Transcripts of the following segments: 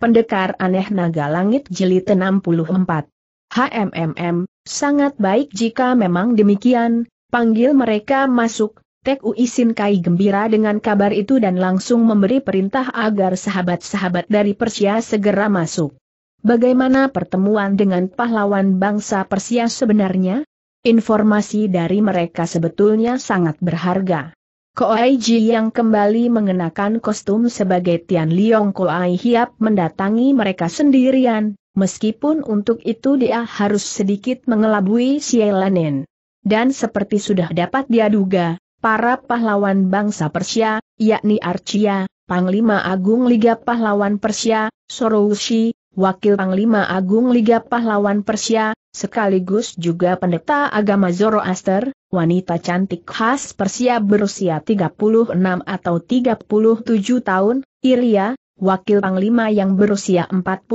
Pendekar Aneh Naga Langit Jeli 64. HMMM, sangat baik jika memang demikian, panggil mereka masuk, Tek Uisin Kai gembira dengan kabar itu dan langsung memberi perintah agar sahabat-sahabat dari Persia segera masuk. Bagaimana pertemuan dengan pahlawan bangsa Persia sebenarnya? Informasi dari mereka sebetulnya sangat berharga. Koai Ji yang kembali mengenakan kostum sebagai Tian Liong Koai Hiap mendatangi mereka sendirian, meskipun untuk itu dia harus sedikit mengelabui Sielanin. Dan seperti sudah dapat dia duga, para pahlawan bangsa Persia, yakni Archia, Panglima Agung Liga Pahlawan Persia, Sorowushi, Wakil Panglima Agung Liga Pahlawan Persia, Sekaligus juga pendeta agama Zoroaster, wanita cantik khas Persia berusia 36 atau 37 tahun, Iria, wakil panglima yang berusia 45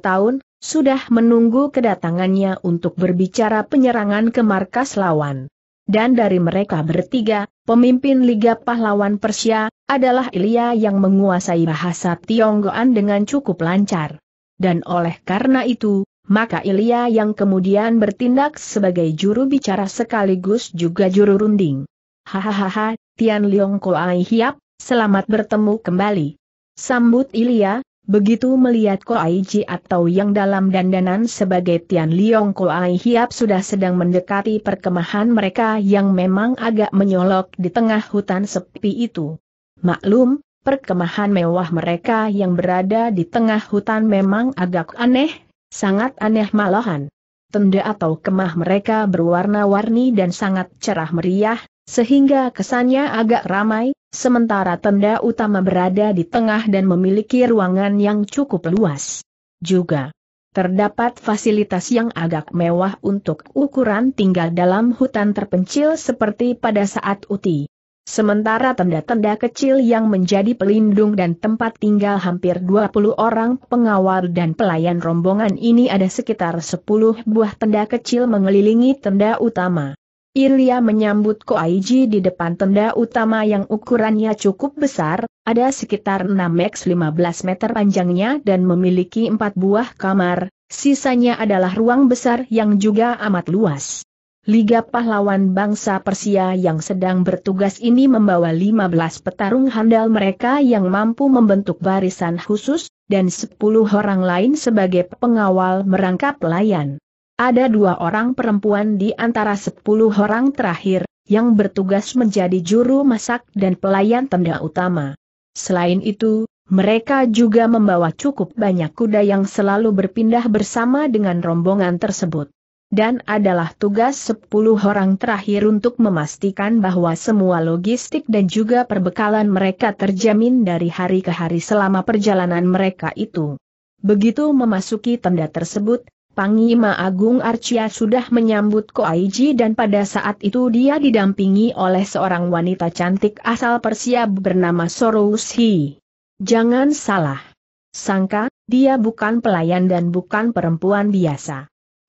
tahun, sudah menunggu kedatangannya untuk berbicara penyerangan ke markas lawan. Dan dari mereka bertiga, pemimpin Liga Pahlawan Persia, adalah Ilya yang menguasai bahasa Tionggoan dengan cukup lancar. Dan oleh karena itu, maka Ilya yang kemudian bertindak sebagai juru bicara sekaligus juga juru runding. Hahaha, Tian Liong Koai Hiap, selamat bertemu kembali. Sambut Ilya, begitu melihat Koai Ji atau yang dalam dandanan sebagai Tian Liong Koai Hiap sudah sedang mendekati perkemahan mereka yang memang agak menyolok di tengah hutan sepi itu. Maklum, perkemahan mewah mereka yang berada di tengah hutan memang agak aneh, Sangat aneh malahan. Tenda atau kemah mereka berwarna-warni dan sangat cerah meriah, sehingga kesannya agak ramai, sementara tenda utama berada di tengah dan memiliki ruangan yang cukup luas. Juga terdapat fasilitas yang agak mewah untuk ukuran tinggal dalam hutan terpencil seperti pada saat UTI. Sementara tenda-tenda kecil yang menjadi pelindung dan tempat tinggal hampir 20 orang pengawal dan pelayan rombongan ini ada sekitar 10 buah tenda kecil mengelilingi tenda utama. Ilya menyambut Koaiji di depan tenda utama yang ukurannya cukup besar, ada sekitar 6x 15 meter panjangnya dan memiliki 4 buah kamar, sisanya adalah ruang besar yang juga amat luas. Liga Pahlawan Bangsa Persia yang sedang bertugas ini membawa 15 petarung handal mereka yang mampu membentuk barisan khusus, dan 10 orang lain sebagai pengawal merangkap pelayan. Ada dua orang perempuan di antara 10 orang terakhir, yang bertugas menjadi juru masak dan pelayan tenda utama. Selain itu, mereka juga membawa cukup banyak kuda yang selalu berpindah bersama dengan rombongan tersebut dan adalah tugas 10 orang terakhir untuk memastikan bahwa semua logistik dan juga perbekalan mereka terjamin dari hari ke hari selama perjalanan mereka itu. Begitu memasuki tenda tersebut, Panglima Agung Arcia sudah menyambut Koaiji dan pada saat itu dia didampingi oleh seorang wanita cantik asal Persia bernama Sorushi. Jangan salah. Sangka, dia bukan pelayan dan bukan perempuan biasa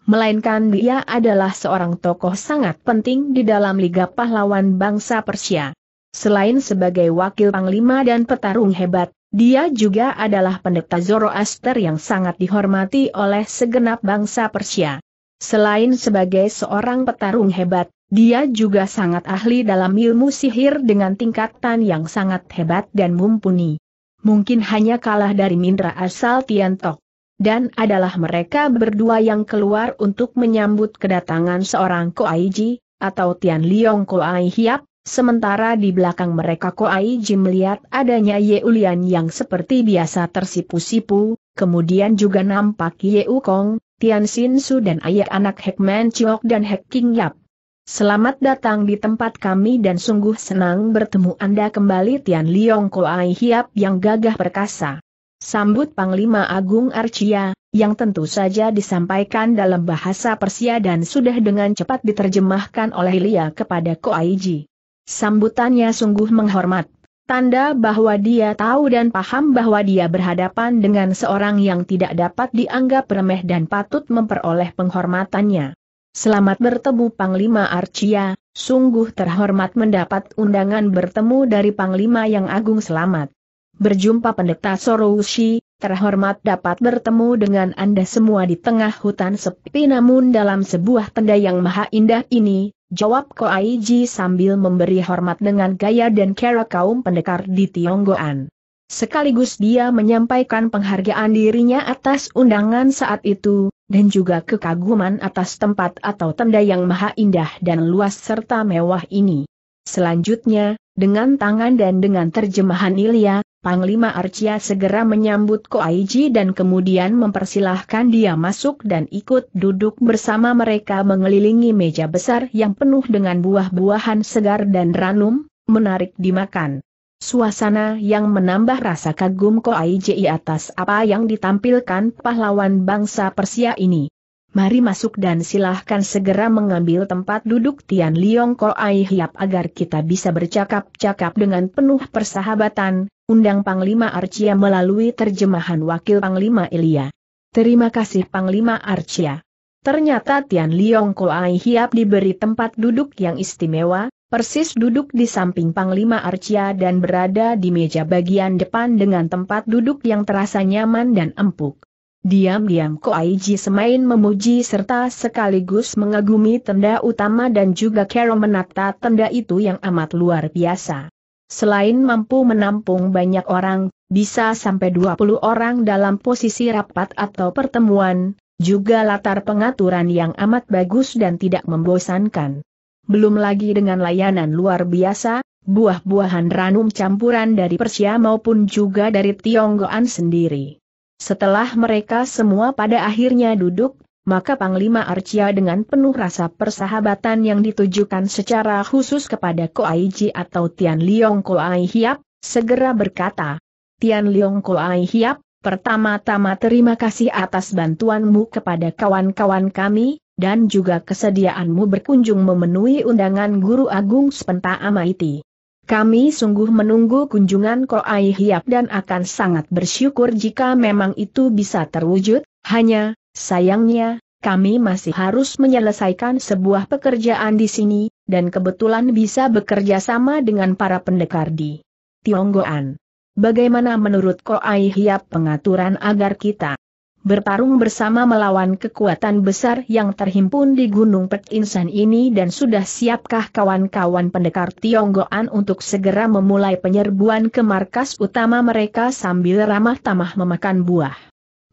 melainkan dia adalah seorang tokoh sangat penting di dalam Liga Pahlawan Bangsa Persia. Selain sebagai wakil panglima dan petarung hebat, dia juga adalah pendeta Zoroaster yang sangat dihormati oleh segenap bangsa Persia. Selain sebagai seorang petarung hebat, dia juga sangat ahli dalam ilmu sihir dengan tingkatan yang sangat hebat dan mumpuni. Mungkin hanya kalah dari Mindra asal Tiantok dan adalah mereka berdua yang keluar untuk menyambut kedatangan seorang Koaiji, atau Tian Liong Koai Hiap, sementara di belakang mereka Koaiji melihat adanya Ye Ulian yang seperti biasa tersipu-sipu, kemudian juga nampak Ye Kong, Tian Sin Su dan ayah anak Hekman Chiok dan Hek King Yap. Selamat datang di tempat kami dan sungguh senang bertemu Anda kembali Tian Liong Koai Hiap yang gagah perkasa. Sambut Panglima Agung Arcia, yang tentu saja disampaikan dalam bahasa Persia dan sudah dengan cepat diterjemahkan oleh Ilya kepada Koaiji. Sambutannya sungguh menghormat, tanda bahwa dia tahu dan paham bahwa dia berhadapan dengan seorang yang tidak dapat dianggap remeh dan patut memperoleh penghormatannya. Selamat bertemu Panglima Arcia, sungguh terhormat mendapat undangan bertemu dari Panglima yang Agung Selamat berjumpa pendeta Sorowushi, terhormat dapat bertemu dengan Anda semua di tengah hutan sepi namun dalam sebuah tenda yang maha indah ini, jawab Ko Aiji sambil memberi hormat dengan gaya dan cara kaum pendekar di Tionggoan. Sekaligus dia menyampaikan penghargaan dirinya atas undangan saat itu, dan juga kekaguman atas tempat atau tenda yang maha indah dan luas serta mewah ini. Selanjutnya, dengan tangan dan dengan terjemahan Ilya, Panglima Arcia segera menyambut Ko Aiji dan kemudian mempersilahkan dia masuk dan ikut duduk bersama mereka mengelilingi meja besar yang penuh dengan buah-buahan segar dan ranum, menarik dimakan. Suasana yang menambah rasa kagum Ko Aiji atas apa yang ditampilkan pahlawan bangsa Persia ini mari masuk dan silahkan segera mengambil tempat duduk Tian Liong Ai Hiap agar kita bisa bercakap-cakap dengan penuh persahabatan, undang Panglima Arcia melalui terjemahan Wakil Panglima Ilya. Terima kasih Panglima Arcia. Ternyata Tian Liong Ai Hiap diberi tempat duduk yang istimewa, persis duduk di samping Panglima Arcia dan berada di meja bagian depan dengan tempat duduk yang terasa nyaman dan empuk. Diam-diam Ko Koaiji semain memuji serta sekaligus mengagumi tenda utama dan juga Kero menata tenda itu yang amat luar biasa. Selain mampu menampung banyak orang, bisa sampai 20 orang dalam posisi rapat atau pertemuan, juga latar pengaturan yang amat bagus dan tidak membosankan. Belum lagi dengan layanan luar biasa, buah-buahan ranum campuran dari Persia maupun juga dari Tionggoan sendiri. Setelah mereka semua pada akhirnya duduk, maka Panglima Arcia dengan penuh rasa persahabatan yang ditujukan secara khusus kepada Koaiji atau Tian Liong Koai Hiap, segera berkata, Tian Liong Koai Hiap, pertama-tama terima kasih atas bantuanmu kepada kawan-kawan kami, dan juga kesediaanmu berkunjung memenuhi undangan Guru Agung Spenta Amaiti. Kami sungguh menunggu kunjungan Koai Hiap dan akan sangat bersyukur jika memang itu bisa terwujud, hanya, sayangnya, kami masih harus menyelesaikan sebuah pekerjaan di sini, dan kebetulan bisa bekerja sama dengan para pendekar di Tionggoan. Bagaimana menurut Koai Hiap pengaturan agar kita bertarung bersama melawan kekuatan besar yang terhimpun di Gunung Pek Insan ini dan sudah siapkah kawan-kawan pendekar Tionggoan untuk segera memulai penyerbuan ke markas utama mereka sambil ramah-tamah memakan buah.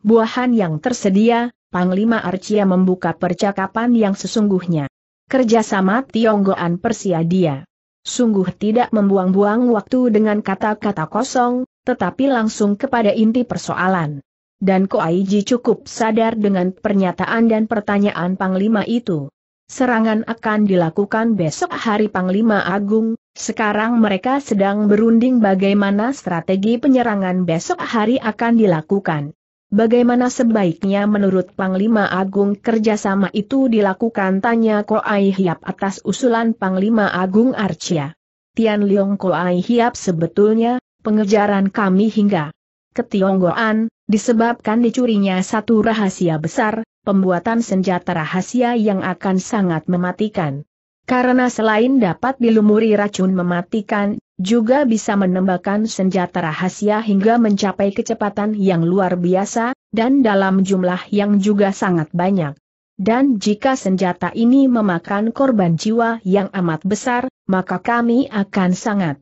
Buahan yang tersedia, Panglima Arcia membuka percakapan yang sesungguhnya. Kerjasama Tionggoan Persia dia. Sungguh tidak membuang-buang waktu dengan kata-kata kosong, tetapi langsung kepada inti persoalan. Dan Ko Aiji cukup sadar dengan pernyataan dan pertanyaan Panglima itu. Serangan akan dilakukan besok hari Panglima Agung, sekarang mereka sedang berunding bagaimana strategi penyerangan besok hari akan dilakukan. Bagaimana sebaiknya menurut Panglima Agung kerjasama itu dilakukan tanya Koai Hiap atas usulan Panglima Agung Arcia. Tian Leong Koai Hiap sebetulnya, pengejaran kami hingga ke Tionggoan, Disebabkan dicurinya satu rahasia besar, pembuatan senjata rahasia yang akan sangat mematikan. Karena selain dapat dilumuri racun mematikan, juga bisa menembakkan senjata rahasia hingga mencapai kecepatan yang luar biasa, dan dalam jumlah yang juga sangat banyak. Dan jika senjata ini memakan korban jiwa yang amat besar, maka kami akan sangat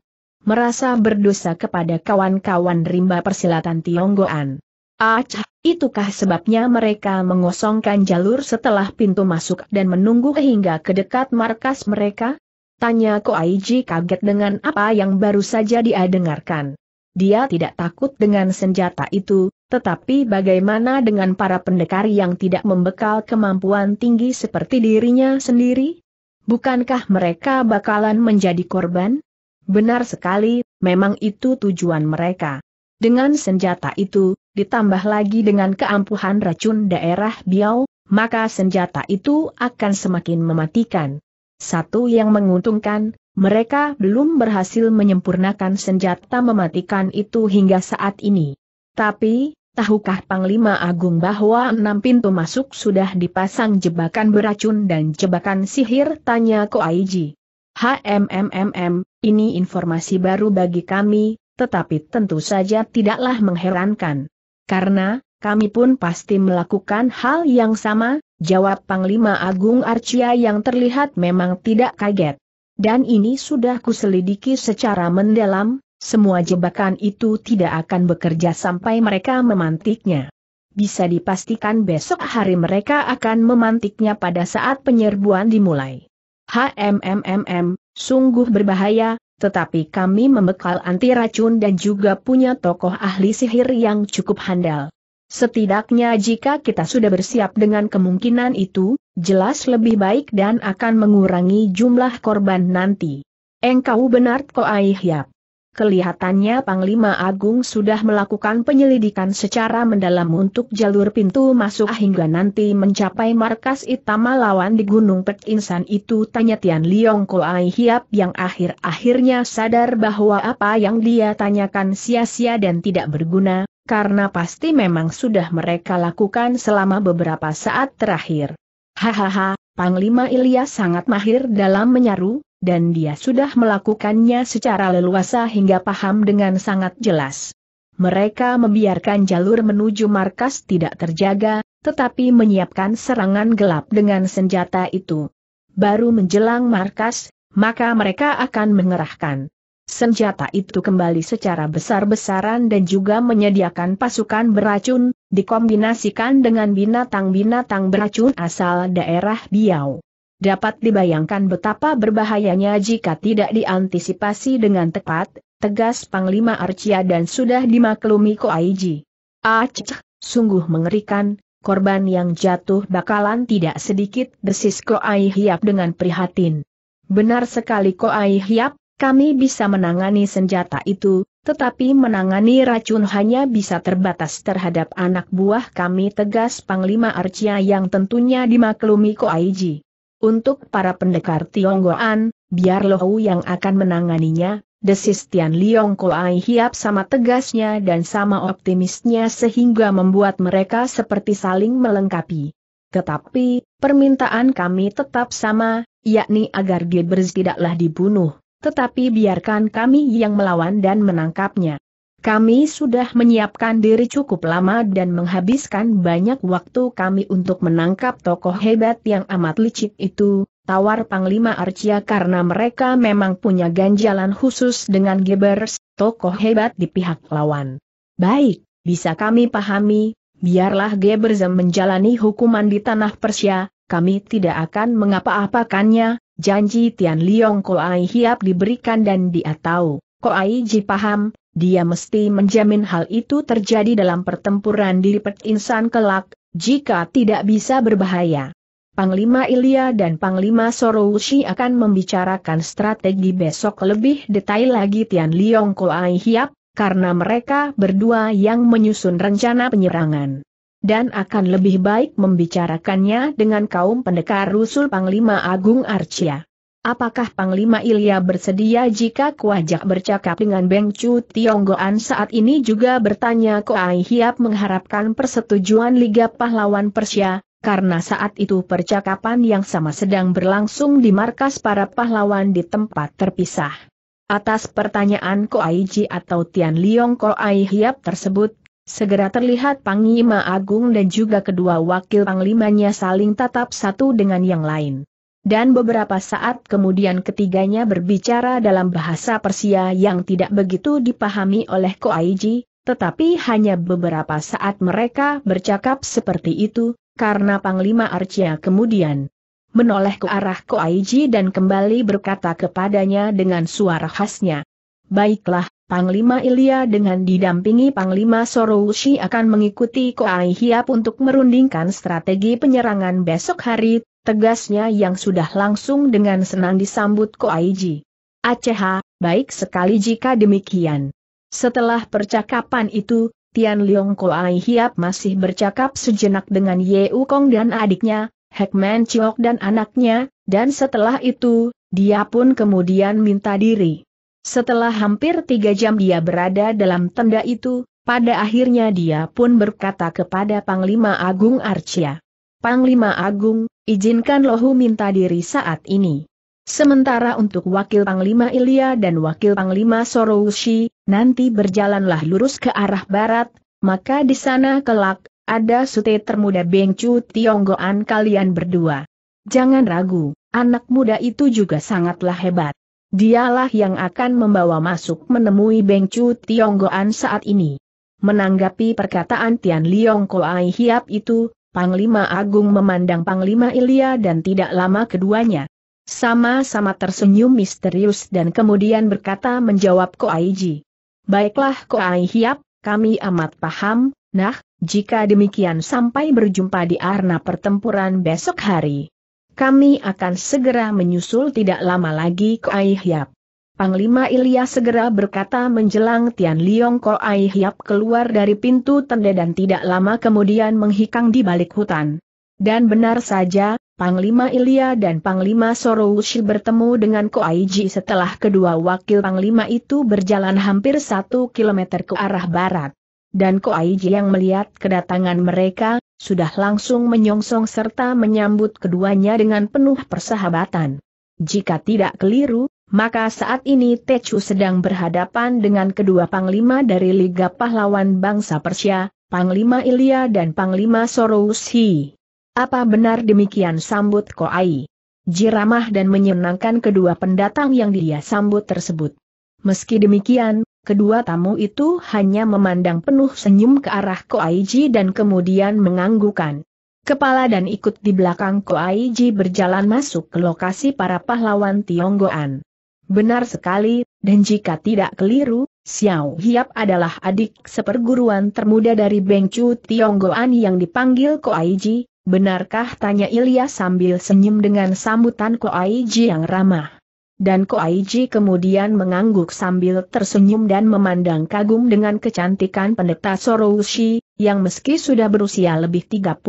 merasa berdosa kepada kawan-kawan rimba persilatan Tionggoan. Acah, ah, itukah sebabnya mereka mengosongkan jalur setelah pintu masuk dan menunggu hingga ke dekat markas mereka? Tanya Koaiji kaget dengan apa yang baru saja dia dengarkan. Dia tidak takut dengan senjata itu, tetapi bagaimana dengan para pendekar yang tidak membekal kemampuan tinggi seperti dirinya sendiri? Bukankah mereka bakalan menjadi korban? Benar sekali, memang itu tujuan mereka. Dengan senjata itu, ditambah lagi dengan keampuhan racun daerah Biau, maka senjata itu akan semakin mematikan. Satu yang menguntungkan, mereka belum berhasil menyempurnakan senjata mematikan itu hingga saat ini. Tapi, tahukah Panglima Agung bahwa enam pintu masuk sudah dipasang jebakan beracun dan jebakan sihir? Tanya Ko Aiji. HMMMM, ini informasi baru bagi kami, tetapi tentu saja tidaklah mengherankan. Karena, kami pun pasti melakukan hal yang sama, jawab Panglima Agung Arcia yang terlihat memang tidak kaget. Dan ini sudah kuselidiki secara mendalam, semua jebakan itu tidak akan bekerja sampai mereka memantiknya. Bisa dipastikan besok hari mereka akan memantiknya pada saat penyerbuan dimulai. HMMMM, sungguh berbahaya, tetapi kami membekal anti racun dan juga punya tokoh ahli sihir yang cukup handal. Setidaknya jika kita sudah bersiap dengan kemungkinan itu, jelas lebih baik dan akan mengurangi jumlah korban nanti. Engkau benar Koai Hiap. Kelihatannya Panglima Agung sudah melakukan penyelidikan secara mendalam untuk jalur pintu masuk hingga nanti mencapai markas utama lawan di Gunung Pek Insan itu tanya Tian Liong Koai Hiap yang akhir-akhirnya sadar bahwa apa yang dia tanyakan sia-sia dan tidak berguna, karena pasti memang sudah mereka lakukan selama beberapa saat terakhir. Hahaha, Panglima Ilyas sangat mahir dalam menyaru, dan dia sudah melakukannya secara leluasa hingga paham dengan sangat jelas. Mereka membiarkan jalur menuju markas tidak terjaga, tetapi menyiapkan serangan gelap dengan senjata itu. Baru menjelang markas, maka mereka akan mengerahkan senjata itu kembali secara besar-besaran dan juga menyediakan pasukan beracun, dikombinasikan dengan binatang-binatang beracun asal daerah Biau dapat dibayangkan betapa berbahayanya jika tidak diantisipasi dengan tepat, tegas Panglima Arcia dan sudah dimaklumi Ko Aiji. Aceh, sungguh mengerikan, korban yang jatuh bakalan tidak sedikit desis Ko Aihiap dengan prihatin. Benar sekali Ko Aihiap, kami bisa menangani senjata itu, tetapi menangani racun hanya bisa terbatas terhadap anak buah kami tegas Panglima Arcia yang tentunya dimaklumi Ko Aiji. Untuk para pendekar Tionggoan, biar Lohu yang akan menanganinya, desis Tian Liong Koai Hiap sama tegasnya dan sama optimisnya sehingga membuat mereka seperti saling melengkapi. Tetapi, permintaan kami tetap sama, yakni agar Gebers tidaklah dibunuh, tetapi biarkan kami yang melawan dan menangkapnya. Kami sudah menyiapkan diri cukup lama dan menghabiskan banyak waktu kami untuk menangkap tokoh hebat yang amat licik itu, tawar Panglima Arcia karena mereka memang punya ganjalan khusus dengan Gebers, tokoh hebat di pihak lawan. Baik, bisa kami pahami, biarlah Gebers menjalani hukuman di tanah Persia, kami tidak akan mengapa-apakannya, janji Tian Liong Koai Hiap diberikan dan dia tahu, Koai Ji paham, dia mesti menjamin hal itu terjadi dalam pertempuran di Pet Insan kelak, jika tidak bisa berbahaya. Panglima Ilya dan Panglima Soroushi akan membicarakan strategi besok lebih detail lagi Tian Liong Koai Hiap, karena mereka berdua yang menyusun rencana penyerangan. Dan akan lebih baik membicarakannya dengan kaum pendekar rusul Panglima Agung Arcia. Apakah Panglima Ilya bersedia jika Kuajak bercakap dengan Beng Chu Tionggoan saat ini juga bertanya Koai Hiap mengharapkan persetujuan Liga Pahlawan Persia, karena saat itu percakapan yang sama sedang berlangsung di markas para pahlawan di tempat terpisah. Atas pertanyaan Koai Ji atau Tian Liong Koai Hiap tersebut, segera terlihat Panglima Agung dan juga kedua wakil panglimanya saling tatap satu dengan yang lain dan beberapa saat kemudian ketiganya berbicara dalam bahasa Persia yang tidak begitu dipahami oleh Ko Aiji, tetapi hanya beberapa saat mereka bercakap seperti itu, karena Panglima Arcia kemudian menoleh ke arah Ko Aiji dan kembali berkata kepadanya dengan suara khasnya. Baiklah, Panglima Ilya dengan didampingi Panglima Soroushi akan mengikuti Ko Hiap untuk merundingkan strategi penyerangan besok hari, tegasnya yang sudah langsung dengan senang disambut Ko Koaiji. Aceh, baik sekali jika demikian. Setelah percakapan itu, Tian Leong Koai Hiap masih bercakap sejenak dengan Ye Kong dan adiknya, Hekman Chiok dan anaknya, dan setelah itu, dia pun kemudian minta diri. Setelah hampir tiga jam dia berada dalam tenda itu, pada akhirnya dia pun berkata kepada Panglima Agung Arcia. Panglima Agung, izinkan Lohu minta diri saat ini. Sementara untuk Wakil Panglima Ilya dan Wakil Panglima Soroushi, nanti berjalanlah lurus ke arah barat, maka di sana kelak, ada sute termuda Bengcu Tionggoan kalian berdua. Jangan ragu, anak muda itu juga sangatlah hebat. Dialah yang akan membawa masuk menemui Bengcu Tionggoan saat ini. Menanggapi perkataan Tian Liong Koai Hiap itu, Panglima Agung memandang Panglima Ilya dan tidak lama keduanya. Sama-sama tersenyum misterius dan kemudian berkata menjawab Ko Aiji, Baiklah Ko Ai Hiap, kami amat paham, nah, jika demikian sampai berjumpa di arena pertempuran besok hari. Kami akan segera menyusul tidak lama lagi Ko Ai Hiap. Panglima Ilya segera berkata menjelang Tian Liong Ko Ai Hiap keluar dari pintu tenda dan tidak lama kemudian menghikang di balik hutan. Dan benar saja, Panglima Ilya dan Panglima Soroushi bertemu dengan Ko Ai Ji setelah kedua wakil Panglima itu berjalan hampir satu kilometer ke arah barat. Dan Ko Ai Ji yang melihat kedatangan mereka, sudah langsung menyongsong serta menyambut keduanya dengan penuh persahabatan. Jika tidak keliru, maka saat ini Techu sedang berhadapan dengan kedua panglima dari Liga Pahlawan Bangsa Persia, Panglima Ilya dan Panglima Soroushi. Apa benar demikian sambut Koai? Jiramah dan menyenangkan kedua pendatang yang dia sambut tersebut. Meski demikian, kedua tamu itu hanya memandang penuh senyum ke arah Koaiji dan kemudian menganggukan kepala dan ikut di belakang Koaiji berjalan masuk ke lokasi para pahlawan Tionggoan. Benar sekali, dan jika tidak keliru, Xiao Hiap adalah adik seperguruan termuda dari Beng Chu Tionggoan yang dipanggil Ko Koaiji, benarkah tanya Ilya sambil senyum dengan sambutan Ko Koaiji yang ramah. Dan Koaiji kemudian mengangguk sambil tersenyum dan memandang kagum dengan kecantikan pendeta Sorowushi, yang meski sudah berusia lebih 35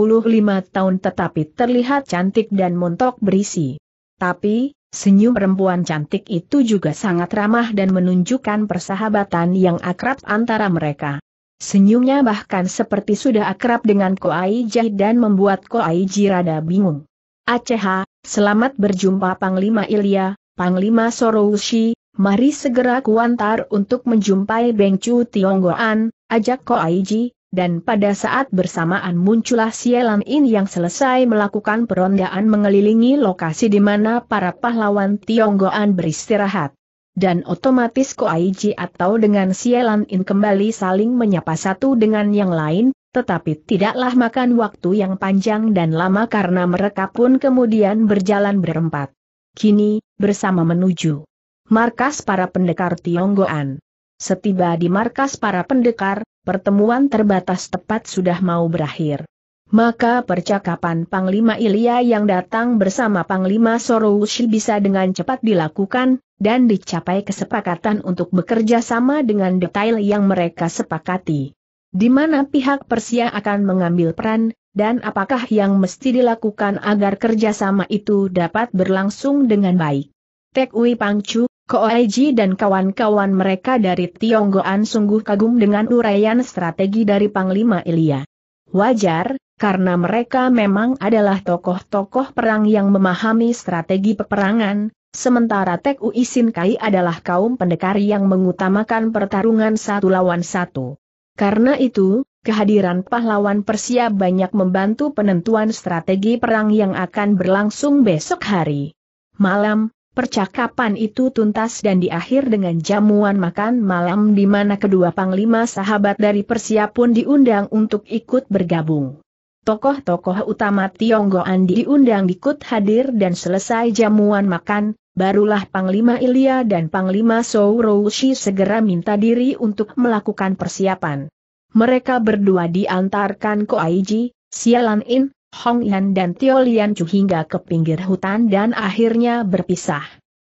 tahun tetapi terlihat cantik dan montok berisi. Tapi, Senyum perempuan cantik itu juga sangat ramah dan menunjukkan persahabatan yang akrab antara mereka. Senyumnya bahkan seperti sudah akrab dengan Koai Jai dan membuat Koai Ji bingung. Aceha, selamat berjumpa Panglima Ilya, Panglima Sorowushi, mari segera kuantar untuk menjumpai Bengcu Tionggoan, ajak Koai Ji, dan pada saat bersamaan muncullah Sielan In yang selesai melakukan perondaan mengelilingi lokasi di mana para pahlawan Tionggoan beristirahat. Dan otomatis Koaiji atau dengan Sielan In kembali saling menyapa satu dengan yang lain, tetapi tidaklah makan waktu yang panjang dan lama karena mereka pun kemudian berjalan berempat. Kini, bersama menuju markas para pendekar Tionggoan. Setiba di markas para pendekar, pertemuan terbatas tepat sudah mau berakhir. Maka percakapan Panglima Ilya yang datang bersama Panglima Sorowushi bisa dengan cepat dilakukan, dan dicapai kesepakatan untuk bekerja sama dengan detail yang mereka sepakati. Di mana pihak Persia akan mengambil peran, dan apakah yang mesti dilakukan agar kerjasama itu dapat berlangsung dengan baik. Tek Pangcu, Koaiji dan kawan-kawan mereka dari Tionggoan sungguh kagum dengan uraian strategi dari Panglima Ilya. Wajar, karena mereka memang adalah tokoh-tokoh perang yang memahami strategi peperangan, sementara Tek Uisin Kai adalah kaum pendekar yang mengutamakan pertarungan satu lawan satu. Karena itu, kehadiran pahlawan Persia banyak membantu penentuan strategi perang yang akan berlangsung besok hari. Malam, Percakapan itu tuntas dan diakhir dengan jamuan makan malam di mana kedua panglima sahabat dari Persia pun diundang untuk ikut bergabung. Tokoh-tokoh utama Tionggoan diundang ikut hadir dan selesai jamuan makan, barulah Panglima Ilya dan Panglima Sou segera minta diri untuk melakukan persiapan. Mereka berdua diantarkan ke Aiji, Sialan In, Hong Yan dan Tio Lian Chu hingga ke pinggir hutan dan akhirnya berpisah.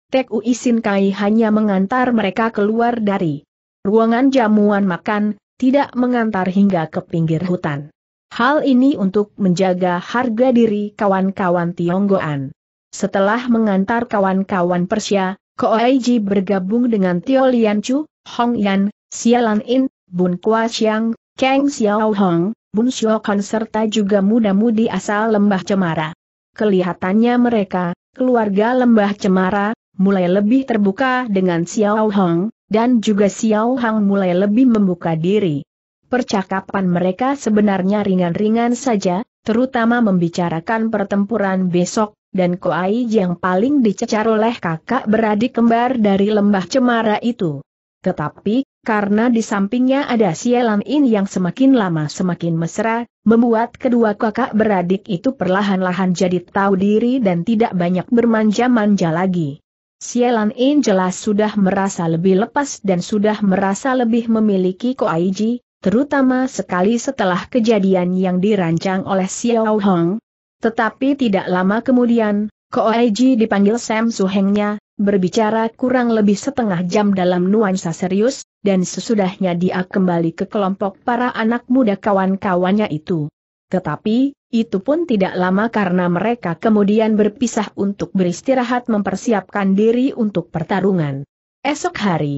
Tek Ui Sin Kai hanya mengantar mereka keluar dari ruangan jamuan makan, tidak mengantar hingga ke pinggir hutan. Hal ini untuk menjaga harga diri kawan-kawan Tionggoan. Setelah mengantar kawan-kawan Persia, Ji bergabung dengan Tio Lian Chu, Hong Yan, Xia In, Bun Kua Xiang, Kang Xiao Hong, Bun Shokan serta juga muda-mudi asal Lembah Cemara. Kelihatannya mereka, keluarga Lembah Cemara, mulai lebih terbuka dengan Xiao Hong, dan juga Xiao Hong mulai lebih membuka diri. Percakapan mereka sebenarnya ringan-ringan saja, terutama membicarakan pertempuran besok, dan Koai yang paling dicecar oleh kakak beradik kembar dari lembah cemara itu. Tetapi, karena di sampingnya ada sialan In yang semakin lama semakin mesra, membuat kedua kakak beradik itu perlahan-lahan jadi tahu diri dan tidak banyak bermanja-manja lagi. Sielan In jelas sudah merasa lebih lepas dan sudah merasa lebih memiliki Koaiji, terutama sekali setelah kejadian yang dirancang oleh Xiao Hong. Tetapi tidak lama kemudian, Koaiji dipanggil Sam Suhengnya, berbicara kurang lebih setengah jam dalam nuansa serius, dan sesudahnya dia kembali ke kelompok para anak muda kawan-kawannya itu. Tetapi, itu pun tidak lama karena mereka kemudian berpisah untuk beristirahat mempersiapkan diri untuk pertarungan. Esok hari,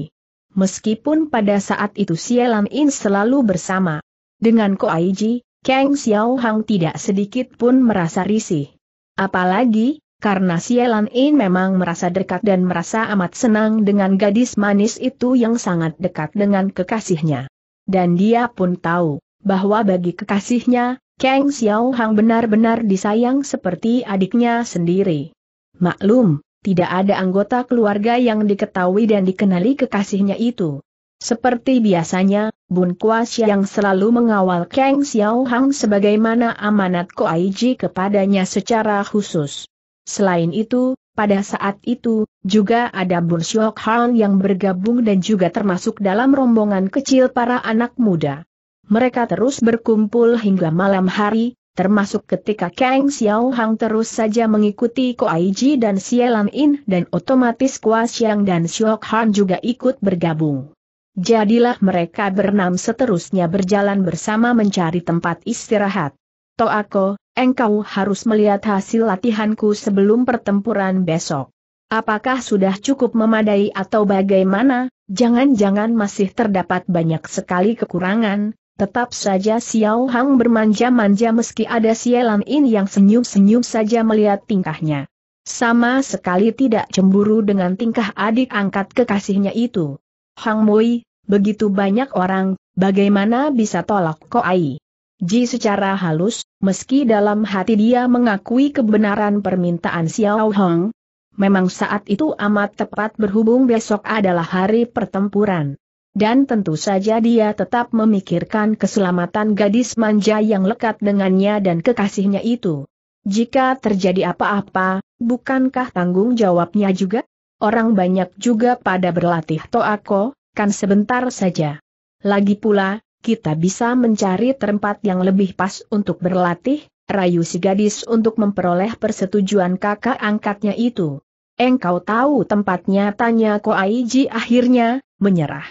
meskipun pada saat itu Sielam In selalu bersama dengan Ko Koaiji, Kang Xiao Hang tidak sedikit pun merasa risih. Apalagi, karena Sielan In memang merasa dekat dan merasa amat senang dengan gadis manis itu yang sangat dekat dengan kekasihnya. Dan dia pun tahu, bahwa bagi kekasihnya, Kang Xiao Hang benar-benar disayang seperti adiknya sendiri. Maklum, tidak ada anggota keluarga yang diketahui dan dikenali kekasihnya itu. Seperti biasanya, Bun Kuas yang selalu mengawal Kang Xiao Hang sebagaimana amanat Ko Aiji kepadanya secara khusus. Selain itu, pada saat itu, juga ada Bun Han yang bergabung dan juga termasuk dalam rombongan kecil para anak muda. Mereka terus berkumpul hingga malam hari, termasuk ketika Kang Xiao Hang terus saja mengikuti Ko Aiji dan Sielan In dan otomatis Kua Xiang dan Syok Han juga ikut bergabung. Jadilah mereka berenam seterusnya berjalan bersama mencari tempat istirahat. Toako, engkau harus melihat hasil latihanku sebelum pertempuran besok. Apakah sudah cukup memadai atau bagaimana? Jangan-jangan masih terdapat banyak sekali kekurangan. Tetap saja Xiao Hang bermanja-manja meski ada Sialan In yang senyum-senyum saja melihat tingkahnya. Sama sekali tidak cemburu dengan tingkah adik angkat kekasihnya itu. Hang Mui, begitu banyak orang, bagaimana bisa tolak Ai? Ji secara halus, meski dalam hati dia mengakui kebenaran permintaan Xiao Hong. Memang saat itu amat tepat berhubung besok adalah hari pertempuran. Dan tentu saja dia tetap memikirkan keselamatan gadis manja yang lekat dengannya dan kekasihnya itu. Jika terjadi apa-apa, bukankah tanggung jawabnya juga? Orang banyak juga pada berlatih toako, kan sebentar saja. Lagi pula, kita bisa mencari tempat yang lebih pas untuk berlatih, rayu si gadis untuk memperoleh persetujuan kakak angkatnya itu. Engkau tahu tempatnya tanya Ko Koaiji akhirnya, menyerah.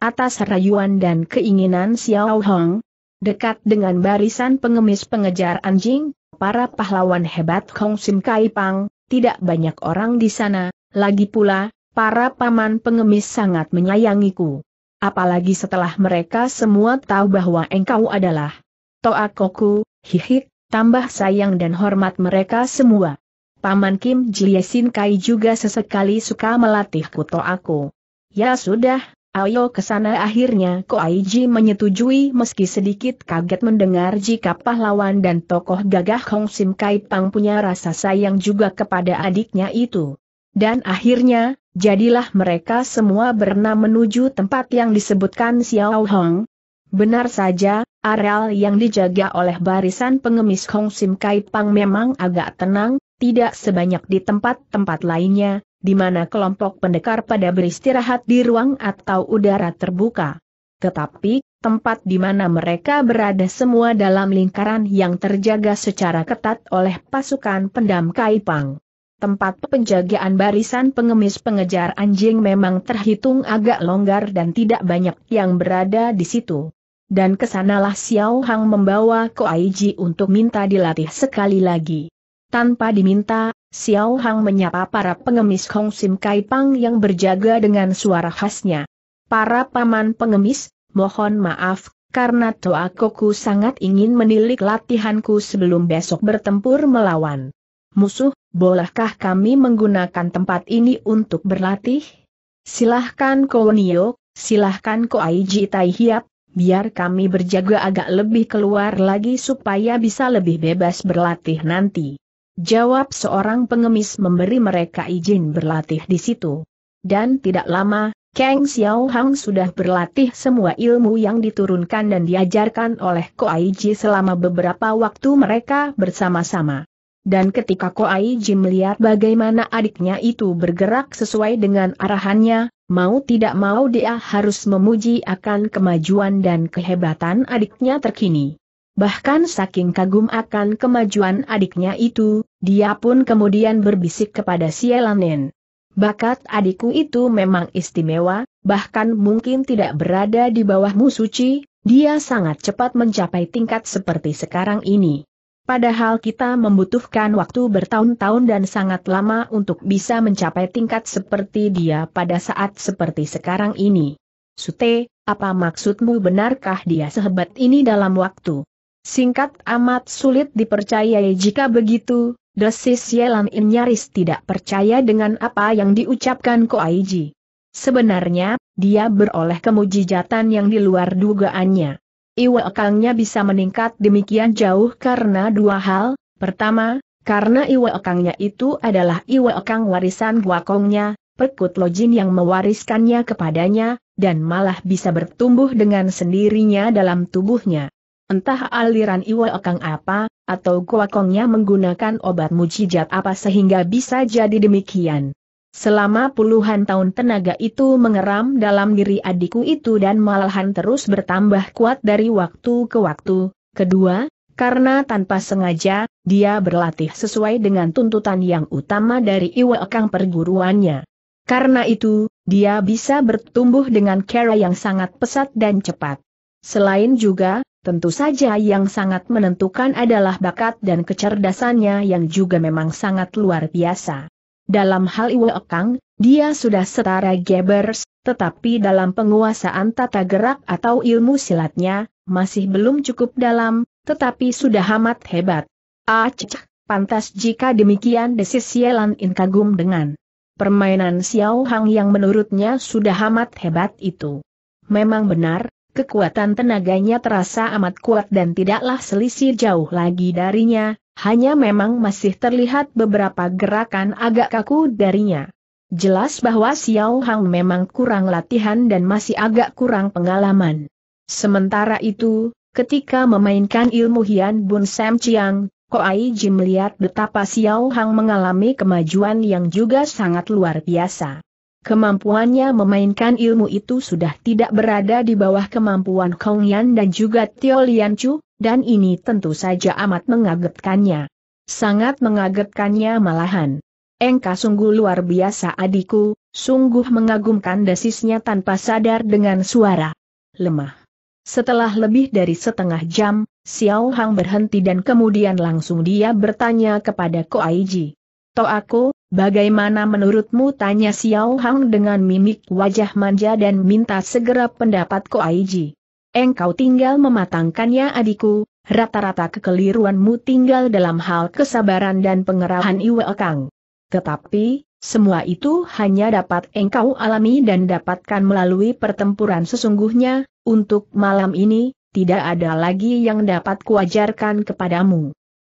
Atas rayuan dan keinginan Xiao Hong, dekat dengan barisan pengemis pengejar anjing, para pahlawan hebat Kong Sim Kai Pang, tidak banyak orang di sana, lagi pula, para paman pengemis sangat menyayangiku apalagi setelah mereka semua tahu bahwa engkau adalah Koku, hihik, tambah sayang dan hormat mereka semua. Paman Kim Jiesin Kai juga sesekali suka melatihku Toaku. Ya sudah, ayo ke sana akhirnya Aiji menyetujui meski sedikit kaget mendengar jika pahlawan dan tokoh gagah Hong Sim Kai Pang punya rasa sayang juga kepada adiknya itu. Dan akhirnya, jadilah mereka semua berenam menuju tempat yang disebutkan Xiao Hong. Benar saja, areal yang dijaga oleh barisan pengemis Hong Sim Kai Pang memang agak tenang, tidak sebanyak di tempat-tempat lainnya, di mana kelompok pendekar pada beristirahat di ruang atau udara terbuka. Tetapi, tempat di mana mereka berada semua dalam lingkaran yang terjaga secara ketat oleh pasukan pendam Kai Pang. Tempat penjagaan barisan pengemis pengejar anjing memang terhitung agak longgar dan tidak banyak yang berada di situ. Dan kesanalah Xiao Hang membawa Ko Koaiji untuk minta dilatih sekali lagi. Tanpa diminta, Xiao Hang menyapa para pengemis Hong Sim Kai Pang yang berjaga dengan suara khasnya. Para paman pengemis, mohon maaf, karena Toa Koku sangat ingin menilik latihanku sebelum besok bertempur melawan musuh, bolehkah kami menggunakan tempat ini untuk berlatih? Silahkan Nio, silahkan Ko Tai Hiap, biar kami berjaga agak lebih keluar lagi supaya bisa lebih bebas berlatih nanti. Jawab seorang pengemis memberi mereka izin berlatih di situ. Dan tidak lama, Kang Xiao Hang sudah berlatih semua ilmu yang diturunkan dan diajarkan oleh Ko Aiji selama beberapa waktu mereka bersama-sama. Dan ketika Koai Jin melihat bagaimana adiknya itu bergerak sesuai dengan arahannya, mau tidak mau dia harus memuji akan kemajuan dan kehebatan adiknya terkini. Bahkan saking kagum akan kemajuan adiknya itu, dia pun kemudian berbisik kepada Sielanen. Bakat adikku itu memang istimewa, bahkan mungkin tidak berada di bawahmu suci, dia sangat cepat mencapai tingkat seperti sekarang ini. Padahal kita membutuhkan waktu bertahun-tahun dan sangat lama untuk bisa mencapai tingkat seperti dia pada saat seperti sekarang ini. Sute, apa maksudmu benarkah dia sehebat ini dalam waktu? Singkat amat sulit dipercayai jika begitu, desis Yelan In nyaris tidak percaya dengan apa yang diucapkan Ko Aiji. Sebenarnya, dia beroleh kemujijatan yang di luar dugaannya. Iwakangnya bisa meningkat demikian jauh karena dua hal, pertama, karena Iwakangnya itu adalah Iwakang warisan Guakongnya, perkut Lojin yang mewariskannya kepadanya, dan malah bisa bertumbuh dengan sendirinya dalam tubuhnya. Entah aliran Iwakang apa, atau Guakongnya menggunakan obat mujijat apa sehingga bisa jadi demikian. Selama puluhan tahun tenaga itu mengeram dalam diri adikku itu dan malahan terus bertambah kuat dari waktu ke waktu. Kedua, karena tanpa sengaja, dia berlatih sesuai dengan tuntutan yang utama dari iwakang perguruannya. Karena itu, dia bisa bertumbuh dengan cara yang sangat pesat dan cepat. Selain juga, tentu saja yang sangat menentukan adalah bakat dan kecerdasannya yang juga memang sangat luar biasa. Dalam hal Iwo Kang, dia sudah setara Gebers, tetapi dalam penguasaan tata gerak atau ilmu silatnya, masih belum cukup dalam, tetapi sudah amat hebat. Acik, ah, pantas jika demikian desis Yelan In kagum dengan permainan Xiao Hang yang menurutnya sudah amat hebat itu. Memang benar, Kekuatan tenaganya terasa amat kuat dan tidaklah selisih jauh lagi darinya, hanya memang masih terlihat beberapa gerakan agak kaku darinya. Jelas bahwa Xiao Hang memang kurang latihan dan masih agak kurang pengalaman. Sementara itu, ketika memainkan ilmu Hian Bun Sam Chiang, Koai Jim melihat betapa Xiao Hang mengalami kemajuan yang juga sangat luar biasa. Kemampuannya memainkan ilmu itu sudah tidak berada di bawah kemampuan Kong Yan dan juga Tio Lian Chu, dan ini tentu saja amat mengagetkannya. Sangat mengagetkannya malahan. Engkau sungguh luar biasa adikku, sungguh mengagumkan desisnya tanpa sadar dengan suara lemah. Setelah lebih dari setengah jam, Xiao Hang berhenti dan kemudian langsung dia bertanya kepada Aiji, Toh aku. Bagaimana menurutmu tanya Xiao Hang dengan mimik wajah manja dan minta segera pendapat Aiji. Engkau tinggal mematangkannya adikku, rata-rata kekeliruanmu tinggal dalam hal kesabaran dan pengerahan Iwe Kang. Tetapi, semua itu hanya dapat engkau alami dan dapatkan melalui pertempuran sesungguhnya, untuk malam ini, tidak ada lagi yang dapat kuajarkan kepadamu.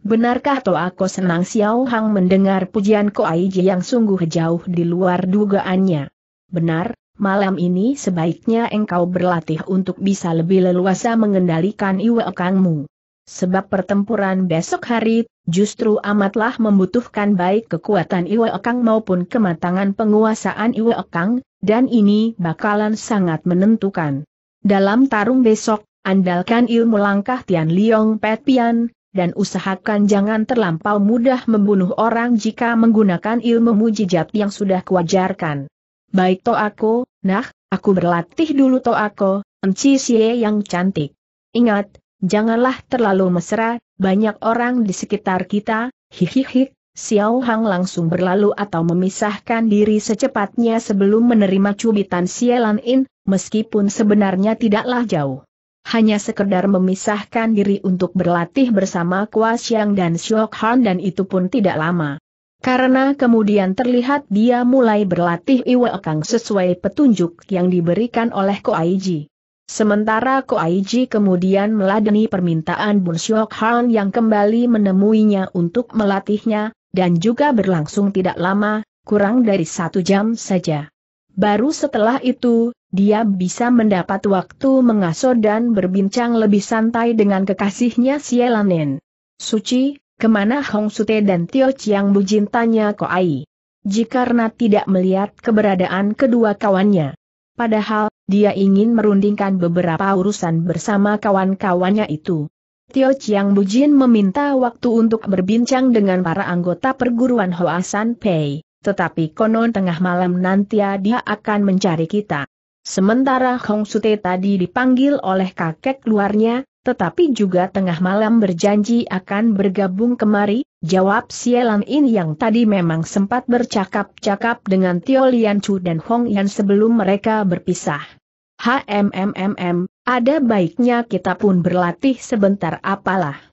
Benarkah aku senang Xiao Hang mendengar pujian ko Koaiji yang sungguh jauh di luar dugaannya? Benar, malam ini sebaiknya engkau berlatih untuk bisa lebih leluasa mengendalikan Iwe Kangmu. Sebab pertempuran besok hari, justru amatlah membutuhkan baik kekuatan Iwe Kang maupun kematangan penguasaan Iwe Kang, dan ini bakalan sangat menentukan. Dalam tarung besok, andalkan ilmu langkah Tian Liong Pet Pian, dan usahakan jangan terlampau mudah membunuh orang jika menggunakan ilmu mujijat yang sudah kuajarkan. Baik aku, nah, aku berlatih dulu Toako, Enci Sie yang cantik. Ingat, janganlah terlalu mesra, banyak orang di sekitar kita, hihihi, Xiao Hang langsung berlalu atau memisahkan diri secepatnya sebelum menerima cubitan Lan In, meskipun sebenarnya tidaklah jauh hanya sekedar memisahkan diri untuk berlatih bersama Kwa Siang dan Shiok Han dan itu pun tidak lama. Karena kemudian terlihat dia mulai berlatih Iwa Kang sesuai petunjuk yang diberikan oleh Ko Aiji. Sementara Ko Aiji kemudian meladeni permintaan Bun Shiok Han yang kembali menemuinya untuk melatihnya, dan juga berlangsung tidak lama, kurang dari satu jam saja. Baru setelah itu, dia bisa mendapat waktu mengasuh dan berbincang lebih santai dengan kekasihnya Sielanen. Suci, kemana Hong Sute dan Tio Chiang Bujin tanya Koai. Jikarna tidak melihat keberadaan kedua kawannya. Padahal, dia ingin merundingkan beberapa urusan bersama kawan-kawannya itu. Tio Chiang Bujin meminta waktu untuk berbincang dengan para anggota perguruan Hoa San Pei. Tetapi konon tengah malam nanti dia akan mencari kita. Sementara Hong Sute tadi dipanggil oleh kakek luarnya, tetapi juga tengah malam berjanji akan bergabung kemari, jawab Sielan In yang tadi memang sempat bercakap-cakap dengan Tio Lian Chu dan Hong Yan sebelum mereka berpisah. HMMMM, ada baiknya kita pun berlatih sebentar apalah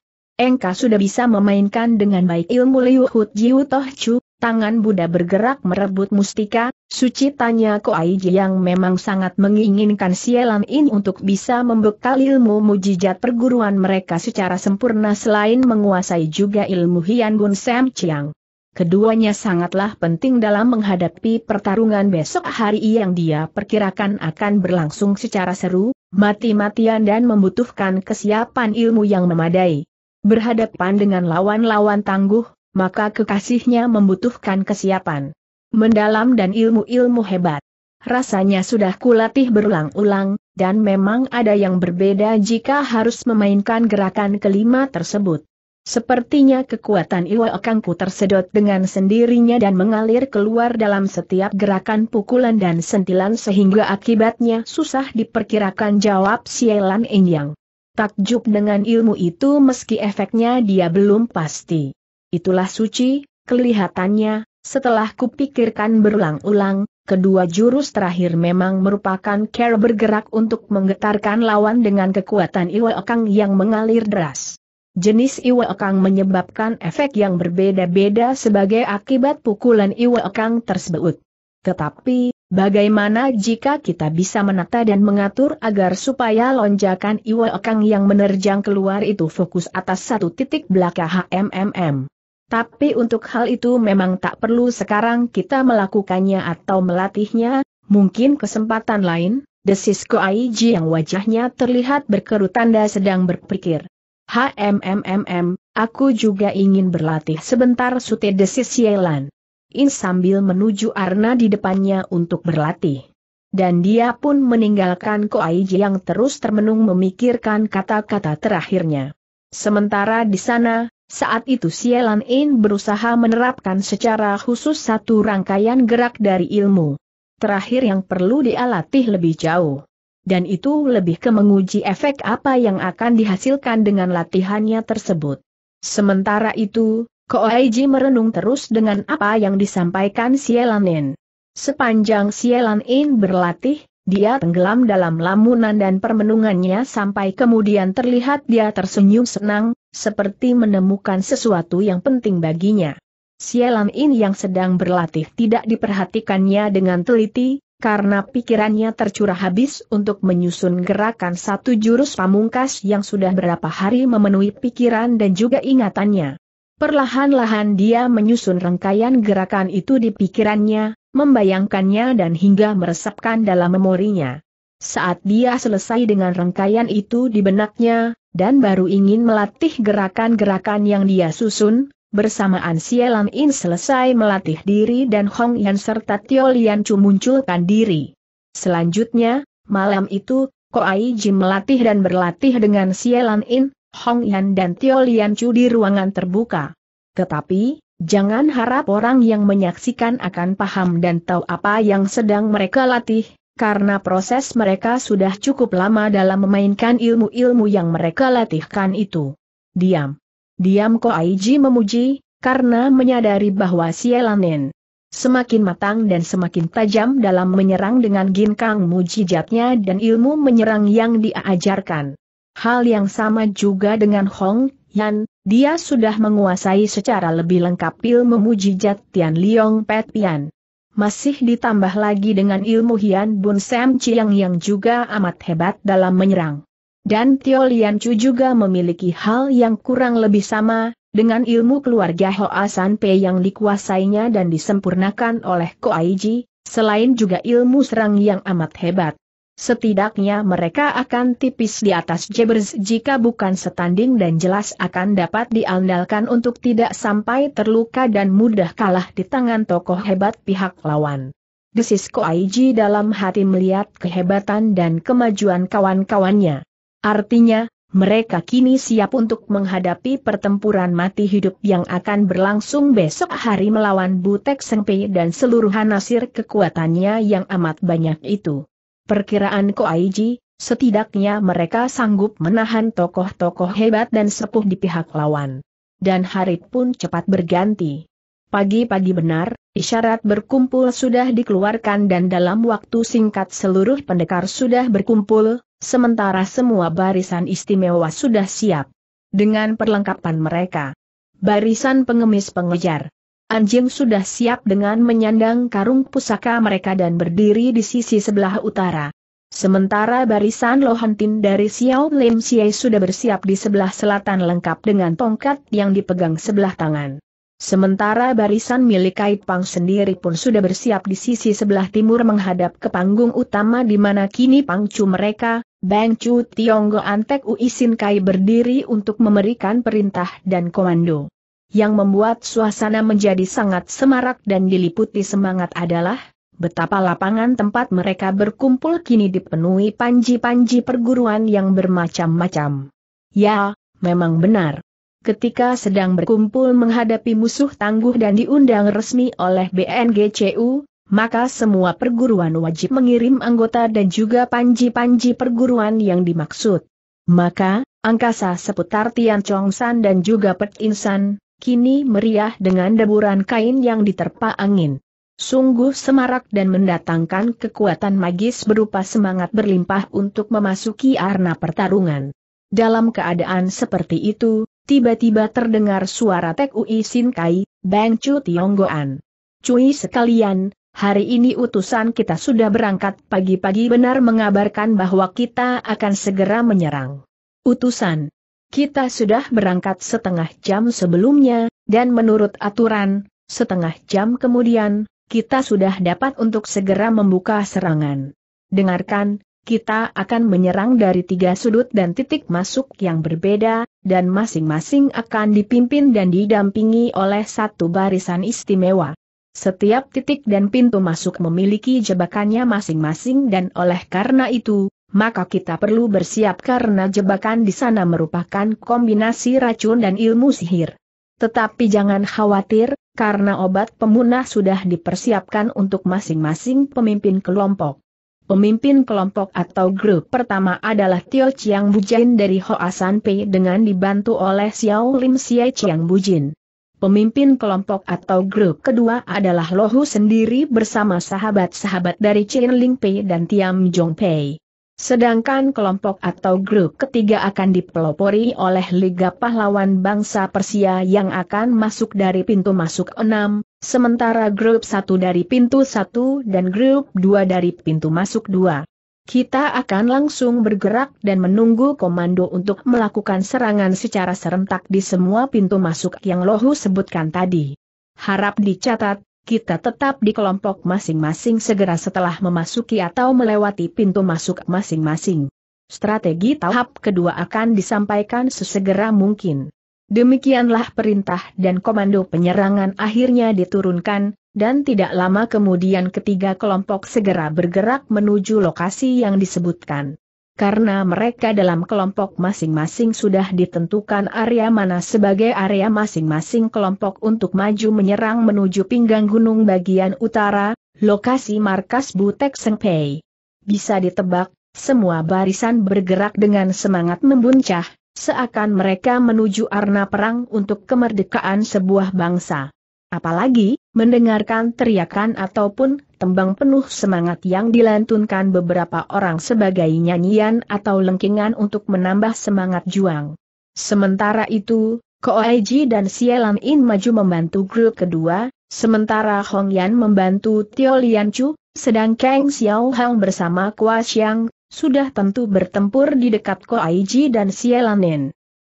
engkau sudah bisa memainkan dengan baik ilmu Liu Hut Jiu Toh Chu, tangan Buddha bergerak merebut mustika, suci tanya ko Ji yang memang sangat menginginkan sielan ini untuk bisa membekal ilmu mujizat perguruan mereka secara sempurna selain menguasai juga ilmu Hian Bun Sam Chiang. Keduanya sangatlah penting dalam menghadapi pertarungan besok hari yang dia perkirakan akan berlangsung secara seru, mati-matian dan membutuhkan kesiapan ilmu yang memadai. Berhadapan dengan lawan-lawan tangguh, maka kekasihnya membutuhkan kesiapan mendalam dan ilmu-ilmu hebat. Rasanya sudah kulatih berulang-ulang, dan memang ada yang berbeda jika harus memainkan gerakan kelima tersebut. Sepertinya kekuatan iwa Okangku tersedot dengan sendirinya dan mengalir keluar dalam setiap gerakan pukulan dan sentilan sehingga akibatnya susah diperkirakan jawab Sielan Enyang. Takjub dengan ilmu itu meski efeknya dia belum pasti. Itulah suci, kelihatannya, setelah kupikirkan berulang-ulang, kedua jurus terakhir memang merupakan cara bergerak untuk menggetarkan lawan dengan kekuatan Iwa Okang yang mengalir deras. Jenis Iwa Okang menyebabkan efek yang berbeda-beda sebagai akibat pukulan Iwa Okang tersebut. Tetapi, Bagaimana jika kita bisa menata dan mengatur agar supaya lonjakan Iwa Ekang yang menerjang keluar itu fokus atas satu titik belakang? HMMM? Tapi untuk hal itu memang tak perlu sekarang kita melakukannya atau melatihnya, mungkin kesempatan lain, desis Koaiji yang wajahnya terlihat berkerut tanda sedang berpikir. HMMMM, aku juga ingin berlatih sebentar sute desis Yelan. In sambil menuju Arna di depannya untuk berlatih. Dan dia pun meninggalkan Koaiji yang terus termenung memikirkan kata-kata terakhirnya. Sementara di sana, saat itu Sielan In berusaha menerapkan secara khusus satu rangkaian gerak dari ilmu. Terakhir yang perlu dialatih lebih jauh. Dan itu lebih ke menguji efek apa yang akan dihasilkan dengan latihannya tersebut. Sementara itu, Koaiji merenung terus dengan apa yang disampaikan Sielanin. Sepanjang Sielanin berlatih, dia tenggelam dalam lamunan dan permenungannya sampai kemudian terlihat dia tersenyum senang, seperti menemukan sesuatu yang penting baginya. Sielanin yang sedang berlatih tidak diperhatikannya dengan teliti, karena pikirannya tercurah habis untuk menyusun gerakan satu jurus pamungkas yang sudah berapa hari memenuhi pikiran dan juga ingatannya. Perlahan-lahan dia menyusun rangkaian gerakan itu di pikirannya, membayangkannya dan hingga meresapkan dalam memorinya. Saat dia selesai dengan rangkaian itu di benaknya, dan baru ingin melatih gerakan-gerakan yang dia susun, bersamaan Sialan In selesai melatih diri dan Hong Yan serta Tio Lian Chu munculkan diri. Selanjutnya, malam itu, Ai Jim melatih dan berlatih dengan Sialan In, Hong Yan dan Tio Lian Chu di ruangan terbuka. Tetapi, jangan harap orang yang menyaksikan akan paham dan tahu apa yang sedang mereka latih, karena proses mereka sudah cukup lama dalam memainkan ilmu-ilmu yang mereka latihkan itu. Diam. Diam Ko Koaiji memuji, karena menyadari bahwa Sielanen semakin matang dan semakin tajam dalam menyerang dengan ginkang mujijatnya dan ilmu menyerang yang diajarkan. Hal yang sama juga dengan Hong Yan, dia sudah menguasai secara lebih lengkap ilmu mujizat Tian Liong Pet Pian. Masih ditambah lagi dengan ilmu Hian Bun Sam Chiang yang juga amat hebat dalam menyerang. Dan Tio Lian Chu juga memiliki hal yang kurang lebih sama, dengan ilmu keluarga Hoa San Pei yang dikuasainya dan disempurnakan oleh Ko Aiji, selain juga ilmu serang yang amat hebat. Setidaknya mereka akan tipis di atas Jebers jika bukan setanding dan jelas akan dapat diandalkan untuk tidak sampai terluka dan mudah kalah di tangan tokoh hebat pihak lawan. Desis Koaiji dalam hati melihat kehebatan dan kemajuan kawan-kawannya. Artinya, mereka kini siap untuk menghadapi pertempuran mati hidup yang akan berlangsung besok hari melawan Butek Sengpei dan seluruh nasir kekuatannya yang amat banyak itu. Perkiraan Koaiji, setidaknya mereka sanggup menahan tokoh-tokoh hebat dan sepuh di pihak lawan. Dan hari pun cepat berganti. Pagi-pagi benar, isyarat berkumpul sudah dikeluarkan dan dalam waktu singkat seluruh pendekar sudah berkumpul, sementara semua barisan istimewa sudah siap. Dengan perlengkapan mereka, barisan pengemis pengejar, Anjing sudah siap dengan menyandang karung pusaka mereka dan berdiri di sisi sebelah utara. Sementara barisan Lohantin dari Xiao Lim Xie sudah bersiap di sebelah selatan lengkap dengan tongkat yang dipegang sebelah tangan. Sementara barisan milik Kai Pang sendiri pun sudah bersiap di sisi sebelah timur menghadap ke panggung utama di mana kini Pang Chu mereka, Bang Chu Tionggo Antek Uisin Kai berdiri untuk memberikan perintah dan komando yang membuat suasana menjadi sangat semarak dan diliputi semangat adalah, betapa lapangan tempat mereka berkumpul kini dipenuhi panji-panji perguruan yang bermacam-macam. Ya, memang benar. Ketika sedang berkumpul menghadapi musuh tangguh dan diundang resmi oleh BNGCU, maka semua perguruan wajib mengirim anggota dan juga panji-panji perguruan yang dimaksud. Maka, angkasa seputar Tian Chong San dan juga Pek Insan, kini meriah dengan deburan kain yang diterpa angin. Sungguh semarak dan mendatangkan kekuatan magis berupa semangat berlimpah untuk memasuki arena pertarungan. Dalam keadaan seperti itu, tiba-tiba terdengar suara Tek Ui Sin Kai, Bang Chu Tionggoan. Cui sekalian, hari ini utusan kita sudah berangkat pagi-pagi benar mengabarkan bahwa kita akan segera menyerang. Utusan, kita sudah berangkat setengah jam sebelumnya, dan menurut aturan, setengah jam kemudian, kita sudah dapat untuk segera membuka serangan. Dengarkan, kita akan menyerang dari tiga sudut dan titik masuk yang berbeda, dan masing-masing akan dipimpin dan didampingi oleh satu barisan istimewa. Setiap titik dan pintu masuk memiliki jebakannya masing-masing dan oleh karena itu, maka kita perlu bersiap karena jebakan di sana merupakan kombinasi racun dan ilmu sihir. Tetapi jangan khawatir, karena obat pemunah sudah dipersiapkan untuk masing-masing pemimpin kelompok. Pemimpin kelompok atau grup pertama adalah Tio Chiang Bujin dari Hoasan Pei dengan dibantu oleh Xiao Lim Xie Chiang Bujin. Pemimpin kelompok atau grup kedua adalah Lohu sendiri bersama sahabat-sahabat dari Chin Ling Pei dan Tiam Jong Pei. Sedangkan kelompok atau grup ketiga akan dipelopori oleh Liga Pahlawan Bangsa Persia yang akan masuk dari pintu masuk 6, sementara grup 1 dari pintu 1 dan grup 2 dari pintu masuk 2. Kita akan langsung bergerak dan menunggu komando untuk melakukan serangan secara serentak di semua pintu masuk yang Lohu sebutkan tadi. Harap dicatat, kita tetap di kelompok masing-masing segera setelah memasuki atau melewati pintu masuk masing-masing. Strategi tahap kedua akan disampaikan sesegera mungkin. Demikianlah perintah dan komando penyerangan akhirnya diturunkan, dan tidak lama kemudian ketiga kelompok segera bergerak menuju lokasi yang disebutkan karena mereka dalam kelompok masing-masing sudah ditentukan area mana sebagai area masing-masing kelompok untuk maju menyerang menuju pinggang gunung bagian utara, lokasi markas Butek Sengpei. Bisa ditebak, semua barisan bergerak dengan semangat membuncah, seakan mereka menuju arna perang untuk kemerdekaan sebuah bangsa. Apalagi, mendengarkan teriakan ataupun tembang penuh semangat yang dilantunkan beberapa orang sebagai nyanyian atau lengkingan untuk menambah semangat juang. Sementara itu, Koaiji dan Sielan In maju membantu grup kedua, sementara Hong Yan membantu Tio Lian Chu, sedang Kang Xiao Hang bersama Kua Xiang, sudah tentu bertempur di dekat Koaiji dan Sielan In.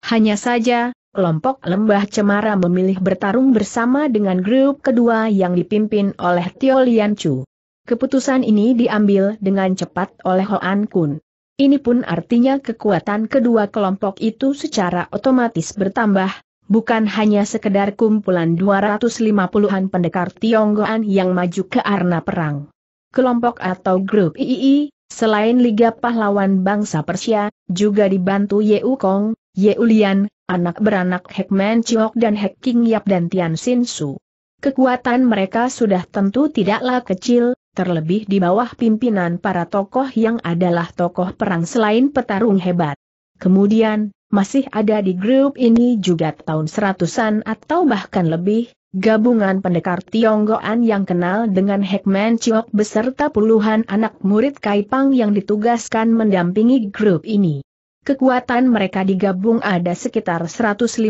Hanya saja, kelompok Lembah Cemara memilih bertarung bersama dengan grup kedua yang dipimpin oleh Tio Lian Chu. Keputusan ini diambil dengan cepat oleh Hoan Kun. Ini pun artinya kekuatan kedua kelompok itu secara otomatis bertambah, bukan hanya sekedar kumpulan 250-an pendekar Tionggoan yang maju ke arena perang. Kelompok atau grup II, selain Liga Pahlawan Bangsa Persia, juga dibantu Yeu Kong, Ye Ulian, anak beranak Hek Men Chiok dan Hek King Yap dan Tian Sin Su. Kekuatan mereka sudah tentu tidaklah kecil, terlebih di bawah pimpinan para tokoh yang adalah tokoh perang selain petarung hebat. Kemudian, masih ada di grup ini juga tahun seratusan atau bahkan lebih, gabungan pendekar Tionggoan yang kenal dengan Hekman Chiok beserta puluhan anak murid Kaipang yang ditugaskan mendampingi grup ini kekuatan mereka digabung ada sekitar 150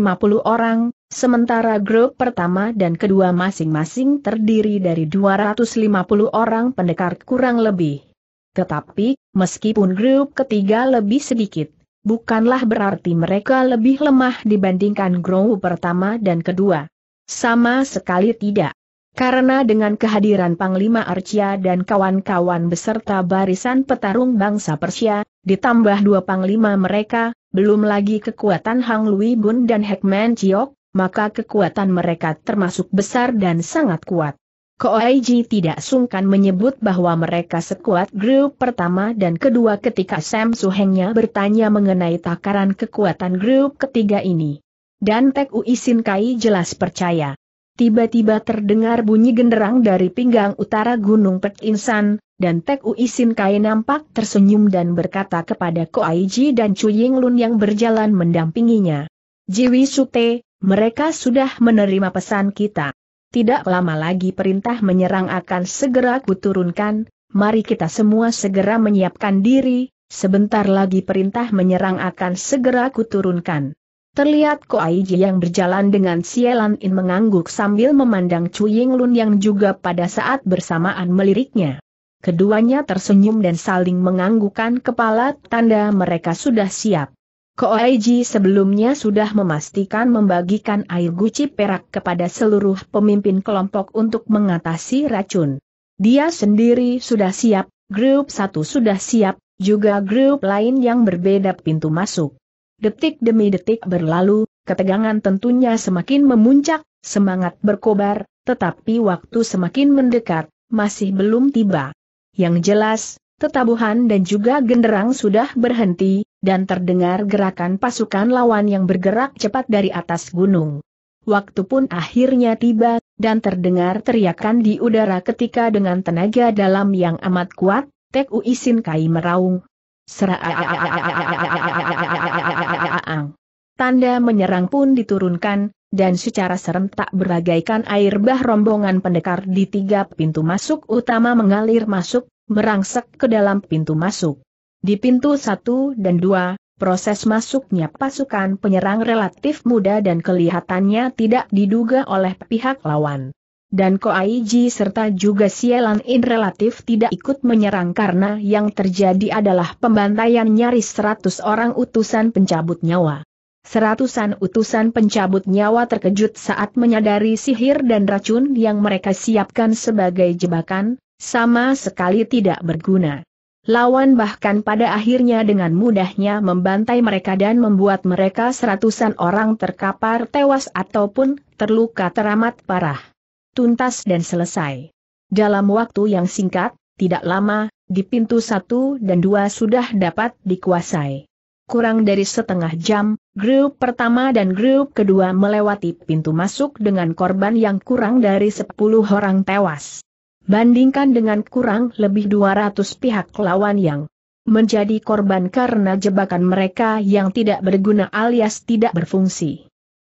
orang, sementara grup pertama dan kedua masing-masing terdiri dari 250 orang pendekar kurang lebih. Tetapi, meskipun grup ketiga lebih sedikit, bukanlah berarti mereka lebih lemah dibandingkan grup pertama dan kedua. Sama sekali tidak. Karena dengan kehadiran Panglima Arcia dan kawan-kawan beserta barisan petarung bangsa Persia, ditambah dua Panglima mereka, belum lagi kekuatan Hang Lui Bun dan Hekman Chiok, maka kekuatan mereka termasuk besar dan sangat kuat. Koaiji tidak sungkan menyebut bahwa mereka sekuat grup pertama dan kedua ketika Sam Suhengnya bertanya mengenai takaran kekuatan grup ketiga ini. Dan Tek Uisin Kai jelas percaya Tiba-tiba terdengar bunyi genderang dari pinggang utara Gunung Pek Insan, dan Tek Uisin Kai nampak tersenyum dan berkata kepada Ko Aiji dan Chu Ying Lun yang berjalan mendampinginya. Jiwi Sute, mereka sudah menerima pesan kita. Tidak lama lagi perintah menyerang akan segera kuturunkan, mari kita semua segera menyiapkan diri, sebentar lagi perintah menyerang akan segera kuturunkan. Terlihat Ko Koaiji yang berjalan dengan Sielan In mengangguk sambil memandang Cuying Lun yang juga pada saat bersamaan meliriknya. Keduanya tersenyum dan saling menganggukkan kepala tanda mereka sudah siap. Ko Koaiji sebelumnya sudah memastikan membagikan air guci perak kepada seluruh pemimpin kelompok untuk mengatasi racun. Dia sendiri sudah siap, grup satu sudah siap, juga grup lain yang berbeda pintu masuk. Detik demi detik berlalu, ketegangan tentunya semakin memuncak, semangat berkobar, tetapi waktu semakin mendekat, masih belum tiba. Yang jelas, tetabuhan dan juga genderang sudah berhenti, dan terdengar gerakan pasukan lawan yang bergerak cepat dari atas gunung. Waktu pun akhirnya tiba, dan terdengar teriakan di udara ketika dengan tenaga dalam yang amat kuat, Tek Uisin Kai meraung. Tanda menyerang pun diturunkan, dan secara serentak berbagaikan air bah rombongan pendekar di tiga pintu masuk utama mengalir masuk, merangsek ke dalam pintu masuk. Di pintu satu dan dua, proses masuknya pasukan penyerang relatif mudah dan kelihatannya tidak diduga oleh pihak lawan. Dan Koaiji serta juga Sielan In relatif tidak ikut menyerang karena yang terjadi adalah pembantaian nyaris 100 orang utusan pencabut nyawa. Seratusan utusan pencabut nyawa terkejut saat menyadari sihir dan racun yang mereka siapkan sebagai jebakan, sama sekali tidak berguna. Lawan bahkan pada akhirnya dengan mudahnya membantai mereka dan membuat mereka seratusan orang terkapar tewas ataupun terluka teramat parah. Tuntas dan selesai. Dalam waktu yang singkat, tidak lama, di pintu satu dan dua sudah dapat dikuasai. Kurang dari setengah jam, grup pertama dan grup kedua melewati pintu masuk dengan korban yang kurang dari 10 orang tewas. Bandingkan dengan kurang lebih 200 pihak lawan yang menjadi korban karena jebakan mereka yang tidak berguna alias tidak berfungsi.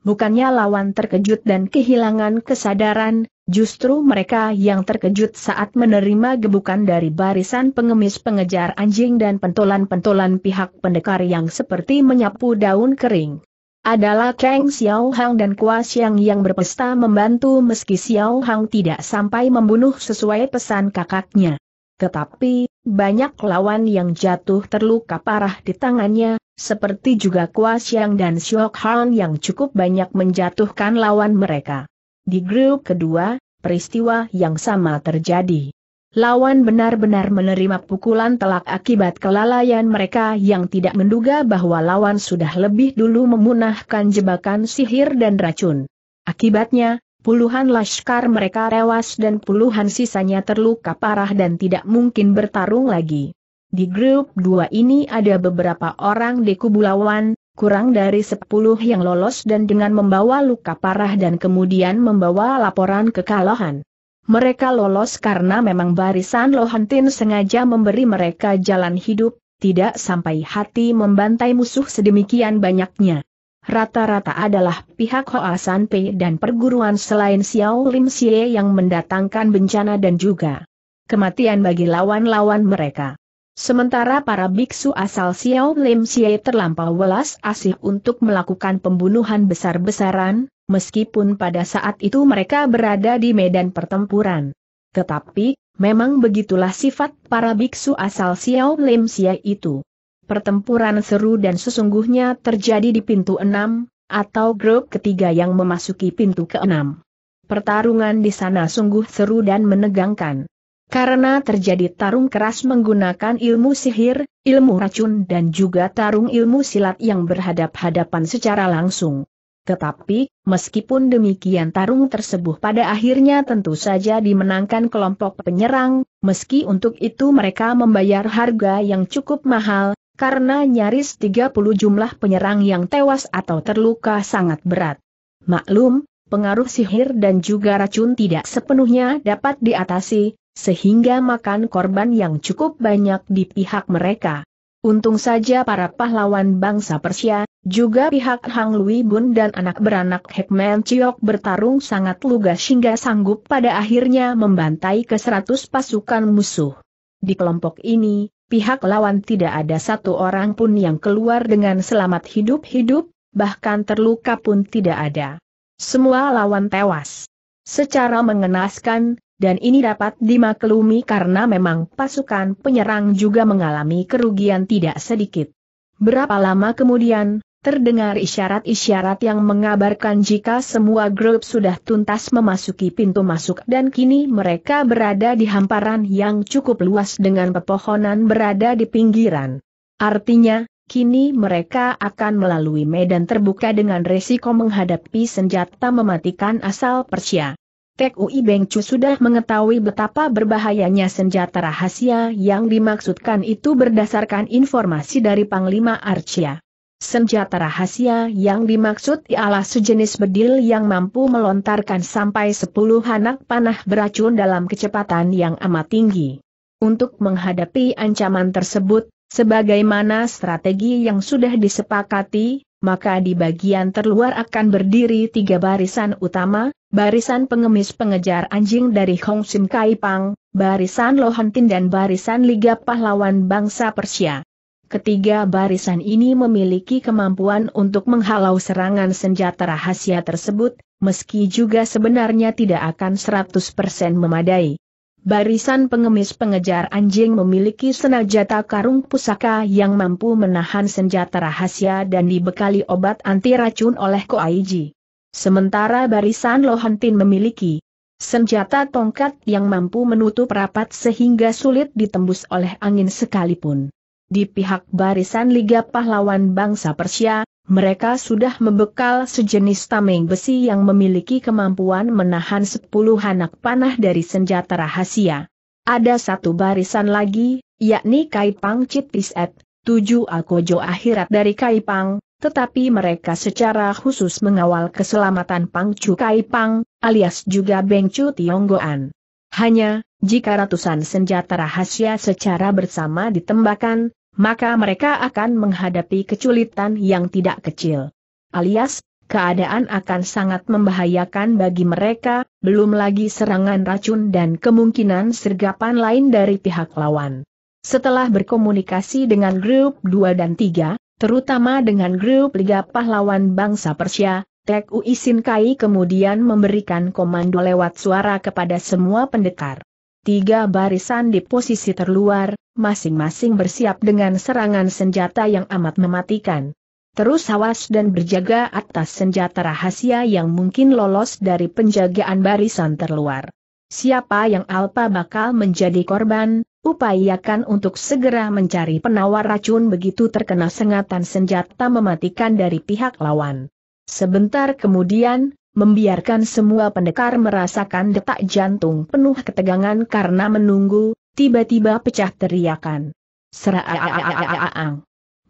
Bukannya lawan terkejut dan kehilangan kesadaran, justru mereka yang terkejut saat menerima gebukan dari barisan pengemis pengejar anjing dan pentolan-pentolan pihak pendekar yang seperti menyapu daun kering. Adalah Kang Xiao Hang dan Kua Xiang yang berpesta membantu meski Xiao Hang tidak sampai membunuh sesuai pesan kakaknya. Tetapi, banyak lawan yang jatuh terluka parah di tangannya, seperti juga Kua Xiang dan Xiok Han yang cukup banyak menjatuhkan lawan mereka. Di grup kedua, peristiwa yang sama terjadi. Lawan benar-benar menerima pukulan telak akibat kelalaian mereka yang tidak menduga bahwa lawan sudah lebih dulu memunahkan jebakan sihir dan racun. Akibatnya, Puluhan laskar mereka rewas dan puluhan sisanya terluka parah dan tidak mungkin bertarung lagi. Di grup dua ini ada beberapa orang di kubu lawan, kurang dari sepuluh yang lolos dan dengan membawa luka parah dan kemudian membawa laporan kekalahan. Mereka lolos karena memang barisan Lohantin sengaja memberi mereka jalan hidup, tidak sampai hati membantai musuh sedemikian banyaknya rata-rata adalah pihak Hoa San Pei dan perguruan selain Xiao Lim Xie yang mendatangkan bencana dan juga kematian bagi lawan-lawan mereka. Sementara para biksu asal Xiao Lim Xie terlampau welas asih untuk melakukan pembunuhan besar-besaran, meskipun pada saat itu mereka berada di medan pertempuran. Tetapi, memang begitulah sifat para biksu asal Xiao Lim Xie itu pertempuran seru dan sesungguhnya terjadi di pintu enam, atau grup ketiga yang memasuki pintu keenam. Pertarungan di sana sungguh seru dan menegangkan. Karena terjadi tarung keras menggunakan ilmu sihir, ilmu racun dan juga tarung ilmu silat yang berhadap-hadapan secara langsung. Tetapi, meskipun demikian tarung tersebut pada akhirnya tentu saja dimenangkan kelompok penyerang, meski untuk itu mereka membayar harga yang cukup mahal, karena nyaris 30 jumlah penyerang yang tewas atau terluka sangat berat. Maklum, pengaruh sihir dan juga racun tidak sepenuhnya dapat diatasi, sehingga makan korban yang cukup banyak di pihak mereka. Untung saja para pahlawan bangsa Persia, juga pihak Hang Lui Bun dan anak beranak Hekman Chiok bertarung sangat lugas hingga sanggup pada akhirnya membantai ke 100 pasukan musuh. Di kelompok ini, pihak lawan tidak ada satu orang pun yang keluar dengan selamat hidup-hidup, bahkan terluka pun tidak ada. Semua lawan tewas. Secara mengenaskan, dan ini dapat dimaklumi karena memang pasukan penyerang juga mengalami kerugian tidak sedikit. Berapa lama kemudian, Terdengar isyarat-isyarat yang mengabarkan jika semua grup sudah tuntas memasuki pintu masuk dan kini mereka berada di hamparan yang cukup luas dengan pepohonan berada di pinggiran. Artinya, kini mereka akan melalui medan terbuka dengan resiko menghadapi senjata mematikan asal Persia. Tek Ui Beng Chu sudah mengetahui betapa berbahayanya senjata rahasia yang dimaksudkan itu berdasarkan informasi dari Panglima Arcia. Senjata rahasia yang dimaksud ialah sejenis bedil yang mampu melontarkan sampai 10 anak panah beracun dalam kecepatan yang amat tinggi. Untuk menghadapi ancaman tersebut, sebagaimana strategi yang sudah disepakati, maka di bagian terluar akan berdiri tiga barisan utama, barisan pengemis pengejar anjing dari Hong Sim Kai Pang, barisan Lohantin dan barisan Liga Pahlawan Bangsa Persia. Ketiga barisan ini memiliki kemampuan untuk menghalau serangan senjata rahasia tersebut, meski juga sebenarnya tidak akan 100% memadai. Barisan pengemis pengejar anjing memiliki senjata karung pusaka yang mampu menahan senjata rahasia dan dibekali obat anti racun oleh Koaiji. Sementara barisan Lohantin memiliki senjata tongkat yang mampu menutup rapat sehingga sulit ditembus oleh angin sekalipun. Di pihak barisan Liga Pahlawan Bangsa Persia, mereka sudah membekal sejenis tameng besi yang memiliki kemampuan menahan sepuluh anak panah dari senjata rahasia. Ada satu barisan lagi, yakni Kaipang Citiset, tujuh Alkojo akhirat dari Kaipang, tetapi mereka secara khusus mengawal keselamatan Pangcu Kaipang, alias juga Bengcu Tionggoan. Hanya, jika ratusan senjata rahasia secara bersama ditembakkan, maka mereka akan menghadapi kesulitan yang tidak kecil. Alias, keadaan akan sangat membahayakan bagi mereka, belum lagi serangan racun dan kemungkinan sergapan lain dari pihak lawan. Setelah berkomunikasi dengan grup 2 dan 3, terutama dengan grup Liga Pahlawan Bangsa Persia, Tek Uisin Kai kemudian memberikan komando lewat suara kepada semua pendekar tiga barisan di posisi terluar, masing-masing bersiap dengan serangan senjata yang amat mematikan. Terus awas dan berjaga atas senjata rahasia yang mungkin lolos dari penjagaan barisan terluar. Siapa yang Alpa bakal menjadi korban, upayakan untuk segera mencari penawar racun begitu terkena sengatan senjata mematikan dari pihak lawan. Sebentar kemudian, membiarkan semua pendekar merasakan detak jantung penuh ketegangan karena menunggu, tiba-tiba pecah teriakan. Seraaang.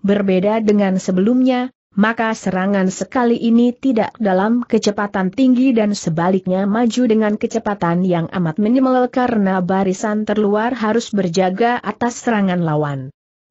Berbeda dengan sebelumnya, maka serangan sekali ini tidak dalam kecepatan tinggi dan sebaliknya maju dengan kecepatan yang amat minimal karena barisan terluar harus berjaga atas serangan lawan.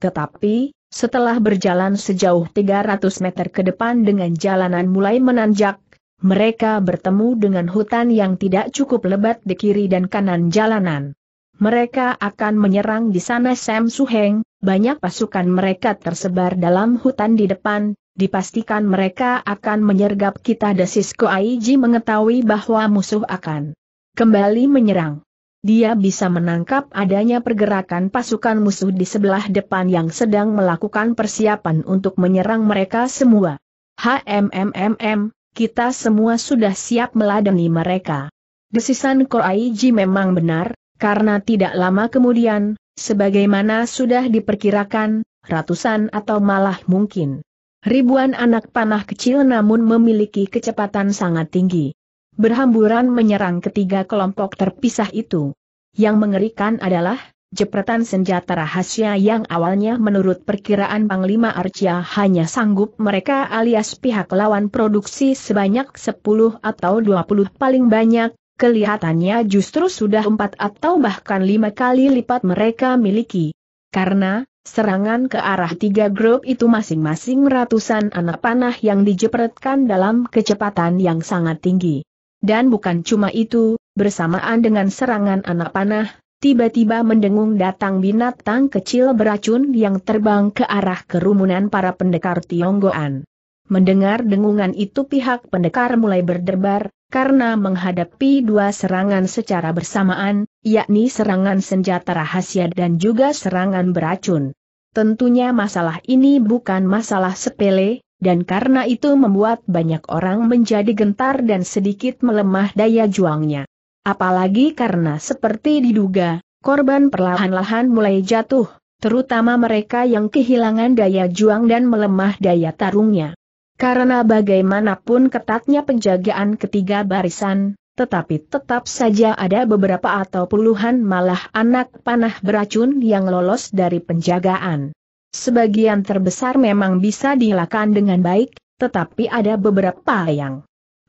Tetapi, setelah berjalan sejauh 300 meter ke depan dengan jalanan mulai menanjak, mereka bertemu dengan hutan yang tidak cukup lebat di kiri dan kanan jalanan. Mereka akan menyerang di sana Sam Suheng, banyak pasukan mereka tersebar dalam hutan di depan, dipastikan mereka akan menyergap kita desis Aiji mengetahui bahwa musuh akan kembali menyerang. Dia bisa menangkap adanya pergerakan pasukan musuh di sebelah depan yang sedang melakukan persiapan untuk menyerang mereka semua. HMMMM, kita semua sudah siap meladeni mereka. Desisan Koaiji memang benar, karena tidak lama kemudian, sebagaimana sudah diperkirakan, ratusan atau malah mungkin ribuan anak panah kecil namun memiliki kecepatan sangat tinggi. Berhamburan menyerang ketiga kelompok terpisah itu. Yang mengerikan adalah, jepretan senjata rahasia yang awalnya menurut perkiraan Panglima Arcia hanya sanggup mereka alias pihak lawan produksi sebanyak 10 atau 20 paling banyak, kelihatannya justru sudah 4 atau bahkan 5 kali lipat mereka miliki. Karena, serangan ke arah tiga grup itu masing-masing ratusan anak panah yang dijepretkan dalam kecepatan yang sangat tinggi. Dan bukan cuma itu, bersamaan dengan serangan anak panah, tiba-tiba mendengung datang binatang kecil beracun yang terbang ke arah kerumunan para pendekar Tionggoan. Mendengar dengungan itu pihak pendekar mulai berdebar, karena menghadapi dua serangan secara bersamaan, yakni serangan senjata rahasia dan juga serangan beracun. Tentunya masalah ini bukan masalah sepele, dan karena itu membuat banyak orang menjadi gentar dan sedikit melemah daya juangnya. Apalagi karena seperti diduga, korban perlahan-lahan mulai jatuh, terutama mereka yang kehilangan daya juang dan melemah daya tarungnya. Karena bagaimanapun ketatnya penjagaan ketiga barisan, tetapi tetap saja ada beberapa atau puluhan malah anak panah beracun yang lolos dari penjagaan. Sebagian terbesar memang bisa dilakukan dengan baik, tetapi ada beberapa yang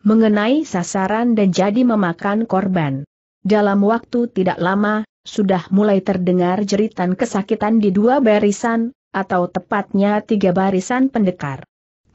mengenai sasaran dan jadi memakan korban. Dalam waktu tidak lama, sudah mulai terdengar jeritan kesakitan di dua barisan, atau tepatnya tiga barisan pendekar.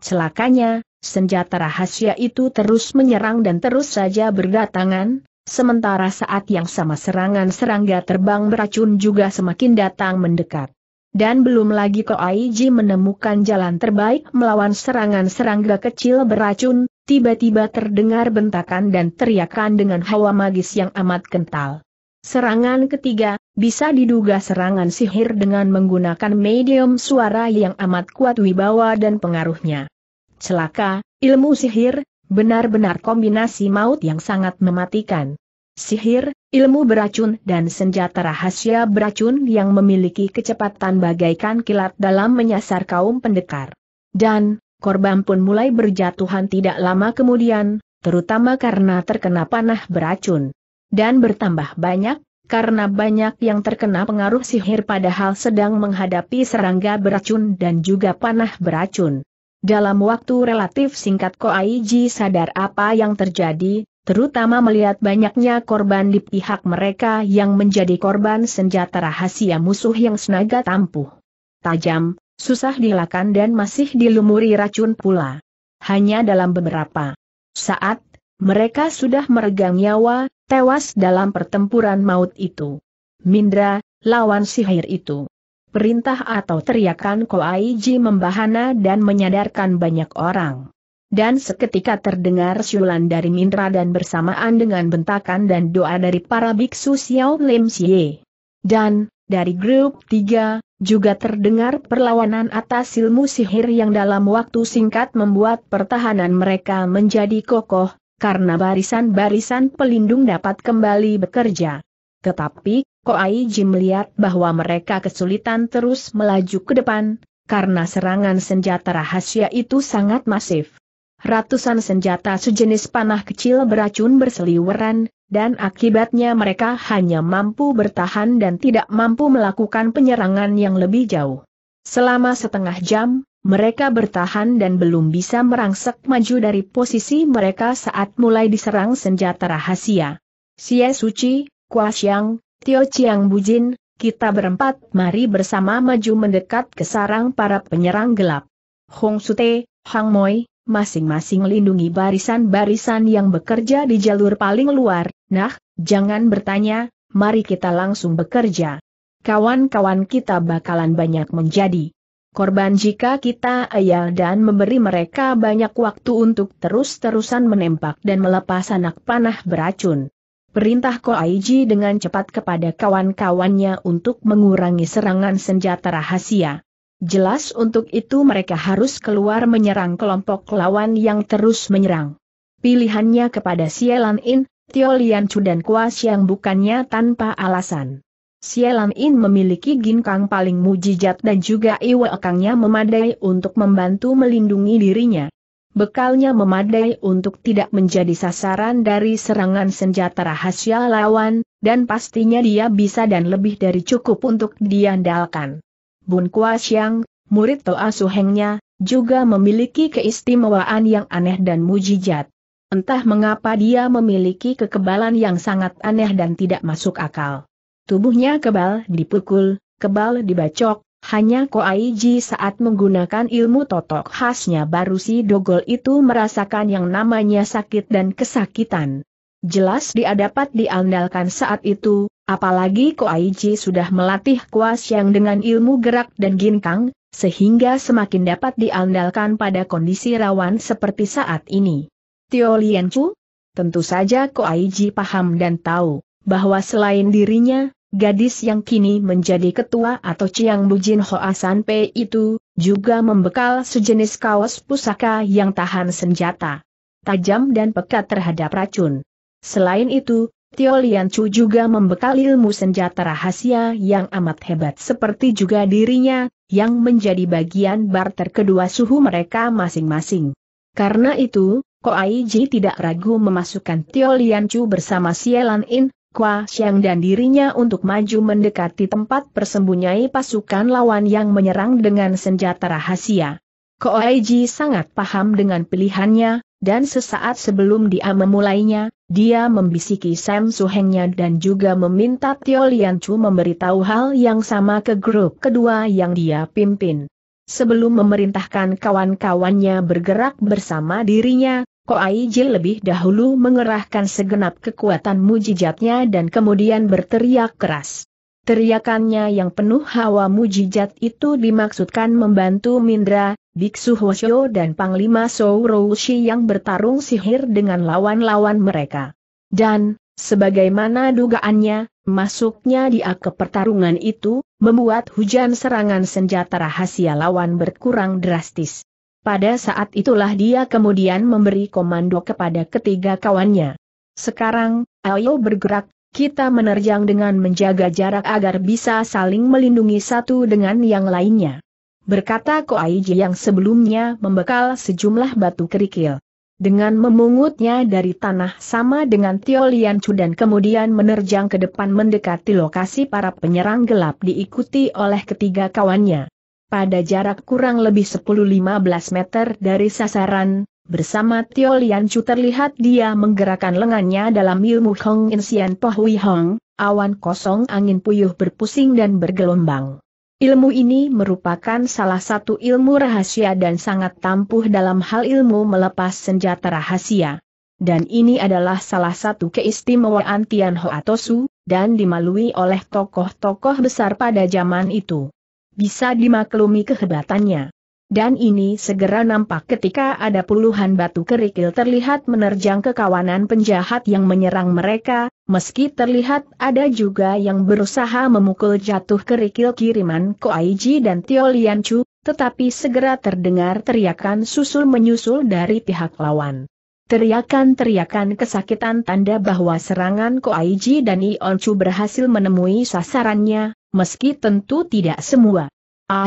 Celakanya, senjata rahasia itu terus menyerang dan terus saja berdatangan, sementara saat yang sama serangan serangga terbang beracun juga semakin datang mendekat. Dan belum lagi Koaiji menemukan jalan terbaik melawan serangan serangga kecil beracun, tiba-tiba terdengar bentakan dan teriakan dengan hawa magis yang amat kental. Serangan ketiga, bisa diduga serangan sihir dengan menggunakan medium suara yang amat kuat wibawa dan pengaruhnya. Celaka, ilmu sihir, benar-benar kombinasi maut yang sangat mematikan sihir, ilmu beracun dan senjata rahasia beracun yang memiliki kecepatan bagaikan kilat dalam menyasar kaum pendekar. Dan, korban pun mulai berjatuhan tidak lama kemudian, terutama karena terkena panah beracun. Dan bertambah banyak, karena banyak yang terkena pengaruh sihir padahal sedang menghadapi serangga beracun dan juga panah beracun. Dalam waktu relatif singkat Koaiji sadar apa yang terjadi, terutama melihat banyaknya korban di pihak mereka yang menjadi korban senjata rahasia musuh yang senaga tampuh. Tajam, susah dilakukan dan masih dilumuri racun pula. Hanya dalam beberapa saat, mereka sudah meregang nyawa, tewas dalam pertempuran maut itu. Mindra, lawan sihir itu. Perintah atau teriakan Koaiji membahana dan menyadarkan banyak orang. Dan seketika terdengar siulan dari Mindra dan bersamaan dengan bentakan dan doa dari para biksu Xiao Lim Xie. Dan, dari grup 3, juga terdengar perlawanan atas ilmu sihir yang dalam waktu singkat membuat pertahanan mereka menjadi kokoh, karena barisan-barisan pelindung dapat kembali bekerja. Tetapi, Ko Ai Jim melihat bahwa mereka kesulitan terus melaju ke depan, karena serangan senjata rahasia itu sangat masif. Ratusan senjata sejenis panah kecil beracun berseliweran, dan akibatnya mereka hanya mampu bertahan dan tidak mampu melakukan penyerangan yang lebih jauh. Selama setengah jam, mereka bertahan dan belum bisa merangsek maju dari posisi mereka saat mulai diserang senjata rahasia. Xie Suci, Kua Xiang, Tio Chiang Bujin, kita berempat mari bersama maju mendekat ke sarang para penyerang gelap. Hong Sute, Hang Moi, masing-masing lindungi barisan-barisan yang bekerja di jalur paling luar, nah, jangan bertanya, mari kita langsung bekerja. Kawan-kawan kita bakalan banyak menjadi korban jika kita ayal dan memberi mereka banyak waktu untuk terus-terusan menembak dan melepas anak panah beracun. Perintah Koaiji dengan cepat kepada kawan-kawannya untuk mengurangi serangan senjata rahasia. Jelas untuk itu mereka harus keluar menyerang kelompok lawan yang terus menyerang. Pilihannya kepada Sielan In, Tio Chu dan Kuas yang bukannya tanpa alasan. Sielan In memiliki ginkang paling mujijat dan juga iwekangnya memadai untuk membantu melindungi dirinya. Bekalnya memadai untuk tidak menjadi sasaran dari serangan senjata rahasia lawan, dan pastinya dia bisa dan lebih dari cukup untuk diandalkan. Bun Kua Xiang, murid Toa Suhengnya, juga memiliki keistimewaan yang aneh dan mujijat. Entah mengapa dia memiliki kekebalan yang sangat aneh dan tidak masuk akal. Tubuhnya kebal dipukul, kebal dibacok, hanya Koaiji saat menggunakan ilmu totok khasnya baru si Dogol itu merasakan yang namanya sakit dan kesakitan. Jelas dia dapat diandalkan saat itu, Apalagi Koaiji sudah melatih kuas yang dengan ilmu gerak dan ginkang, sehingga semakin dapat diandalkan pada kondisi rawan seperti saat ini. Tio Lian Chu? Tentu saja Koaiji paham dan tahu, bahwa selain dirinya, gadis yang kini menjadi ketua atau Chiang Bujin Hoa Pei itu, juga membekal sejenis kaos pusaka yang tahan senjata. Tajam dan pekat terhadap racun. Selain itu, Tio Lian Chu juga membekal ilmu senjata rahasia yang amat hebat seperti juga dirinya, yang menjadi bagian barter kedua suhu mereka masing-masing. Karena itu, Ai Ji tidak ragu memasukkan Tio Lian Chu bersama Sielan In, Kwa Xiang dan dirinya untuk maju mendekati tempat persembunyai pasukan lawan yang menyerang dengan senjata rahasia. Ai Ji sangat paham dengan pilihannya, dan sesaat sebelum dia memulainya, dia membisiki Sam Suhengnya dan juga meminta Tio Lian Chu memberitahu hal yang sama ke grup kedua yang dia pimpin. Sebelum memerintahkan kawan-kawannya bergerak bersama dirinya, Koai Jil lebih dahulu mengerahkan segenap kekuatan mujijatnya dan kemudian berteriak keras. Teriakannya yang penuh hawa mujizat itu dimaksudkan membantu Mindra, Biksu Hwasyo dan Panglima Souroushi yang bertarung sihir dengan lawan-lawan mereka. Dan, sebagaimana dugaannya, masuknya di ke pertarungan itu, membuat hujan serangan senjata rahasia lawan berkurang drastis. Pada saat itulah dia kemudian memberi komando kepada ketiga kawannya. Sekarang, ayo bergerak, kita menerjang dengan menjaga jarak agar bisa saling melindungi satu dengan yang lainnya. Berkata Ko Aiji yang sebelumnya membekal sejumlah batu kerikil. Dengan memungutnya dari tanah sama dengan Tio Chu dan kemudian menerjang ke depan mendekati lokasi para penyerang gelap diikuti oleh ketiga kawannya. Pada jarak kurang lebih 10-15 meter dari sasaran, Bersama Tio Lian Chu terlihat dia menggerakkan lengannya dalam ilmu Hong In Insian Hui Hong, awan kosong angin puyuh berpusing dan bergelombang. Ilmu ini merupakan salah satu ilmu rahasia dan sangat tampuh dalam hal ilmu melepas senjata rahasia. Dan ini adalah salah satu keistimewaan Tian Ho Atosu, dan dimalui oleh tokoh-tokoh besar pada zaman itu. Bisa dimaklumi kehebatannya. Dan ini segera nampak ketika ada puluhan batu kerikil terlihat menerjang ke kawanan penjahat yang menyerang mereka, meski terlihat ada juga yang berusaha memukul jatuh kerikil kiriman Koaiji dan Tio Chu, tetapi segera terdengar teriakan susul-menyusul dari pihak lawan. Teriakan-teriakan kesakitan tanda bahwa serangan Koaiji dan Ion Chu berhasil menemui sasarannya, meski tentu tidak semua. Ah,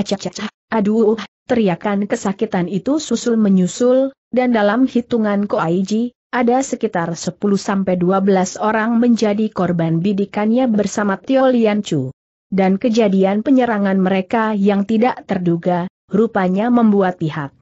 aduh, Teriakan kesakitan itu susul menyusul, dan dalam hitungan Koaiji, ada sekitar 10-12 orang menjadi korban bidikannya bersama Tio Lian Chu. Dan kejadian penyerangan mereka yang tidak terduga, rupanya membuat pihak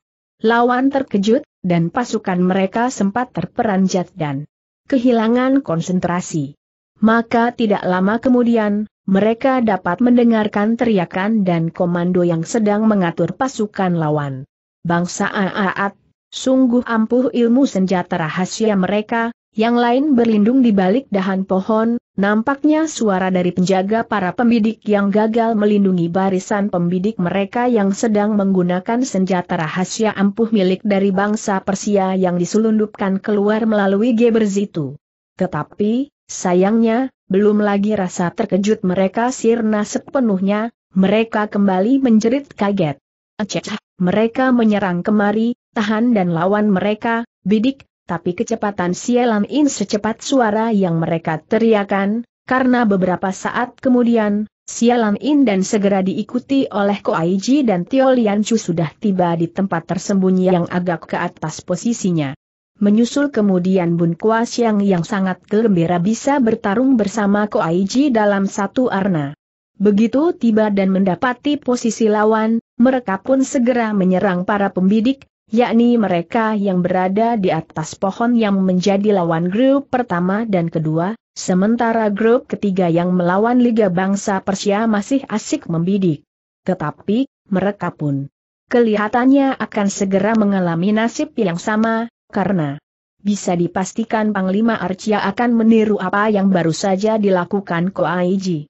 lawan terkejut, dan pasukan mereka sempat terperanjat dan kehilangan konsentrasi. Maka tidak lama kemudian, mereka dapat mendengarkan teriakan dan komando yang sedang mengatur pasukan lawan. Bangsa Aat, sungguh ampuh ilmu senjata rahasia mereka, yang lain berlindung di balik dahan pohon, nampaknya suara dari penjaga para pembidik yang gagal melindungi barisan pembidik mereka yang sedang menggunakan senjata rahasia ampuh milik dari bangsa Persia yang diselundupkan keluar melalui Geberz itu. Tetapi, Sayangnya, belum lagi rasa terkejut mereka sirna sepenuhnya, mereka kembali menjerit kaget. Aceh, mereka menyerang kemari, tahan dan lawan mereka, bidik, tapi kecepatan sialan In secepat suara yang mereka teriakan, karena beberapa saat kemudian, sialan In dan segera diikuti oleh Koaiji dan Tio Lianchu sudah tiba di tempat tersembunyi yang agak ke atas posisinya. Menyusul kemudian Bun Kua Siang yang sangat gembira bisa bertarung bersama Ko Aiji dalam satu arna. Begitu tiba dan mendapati posisi lawan, mereka pun segera menyerang para pembidik, yakni mereka yang berada di atas pohon yang menjadi lawan grup pertama dan kedua, sementara grup ketiga yang melawan Liga Bangsa Persia masih asik membidik. Tetapi, mereka pun kelihatannya akan segera mengalami nasib yang sama, karena bisa dipastikan Panglima Arcia akan meniru apa yang baru saja dilakukan Koaiji.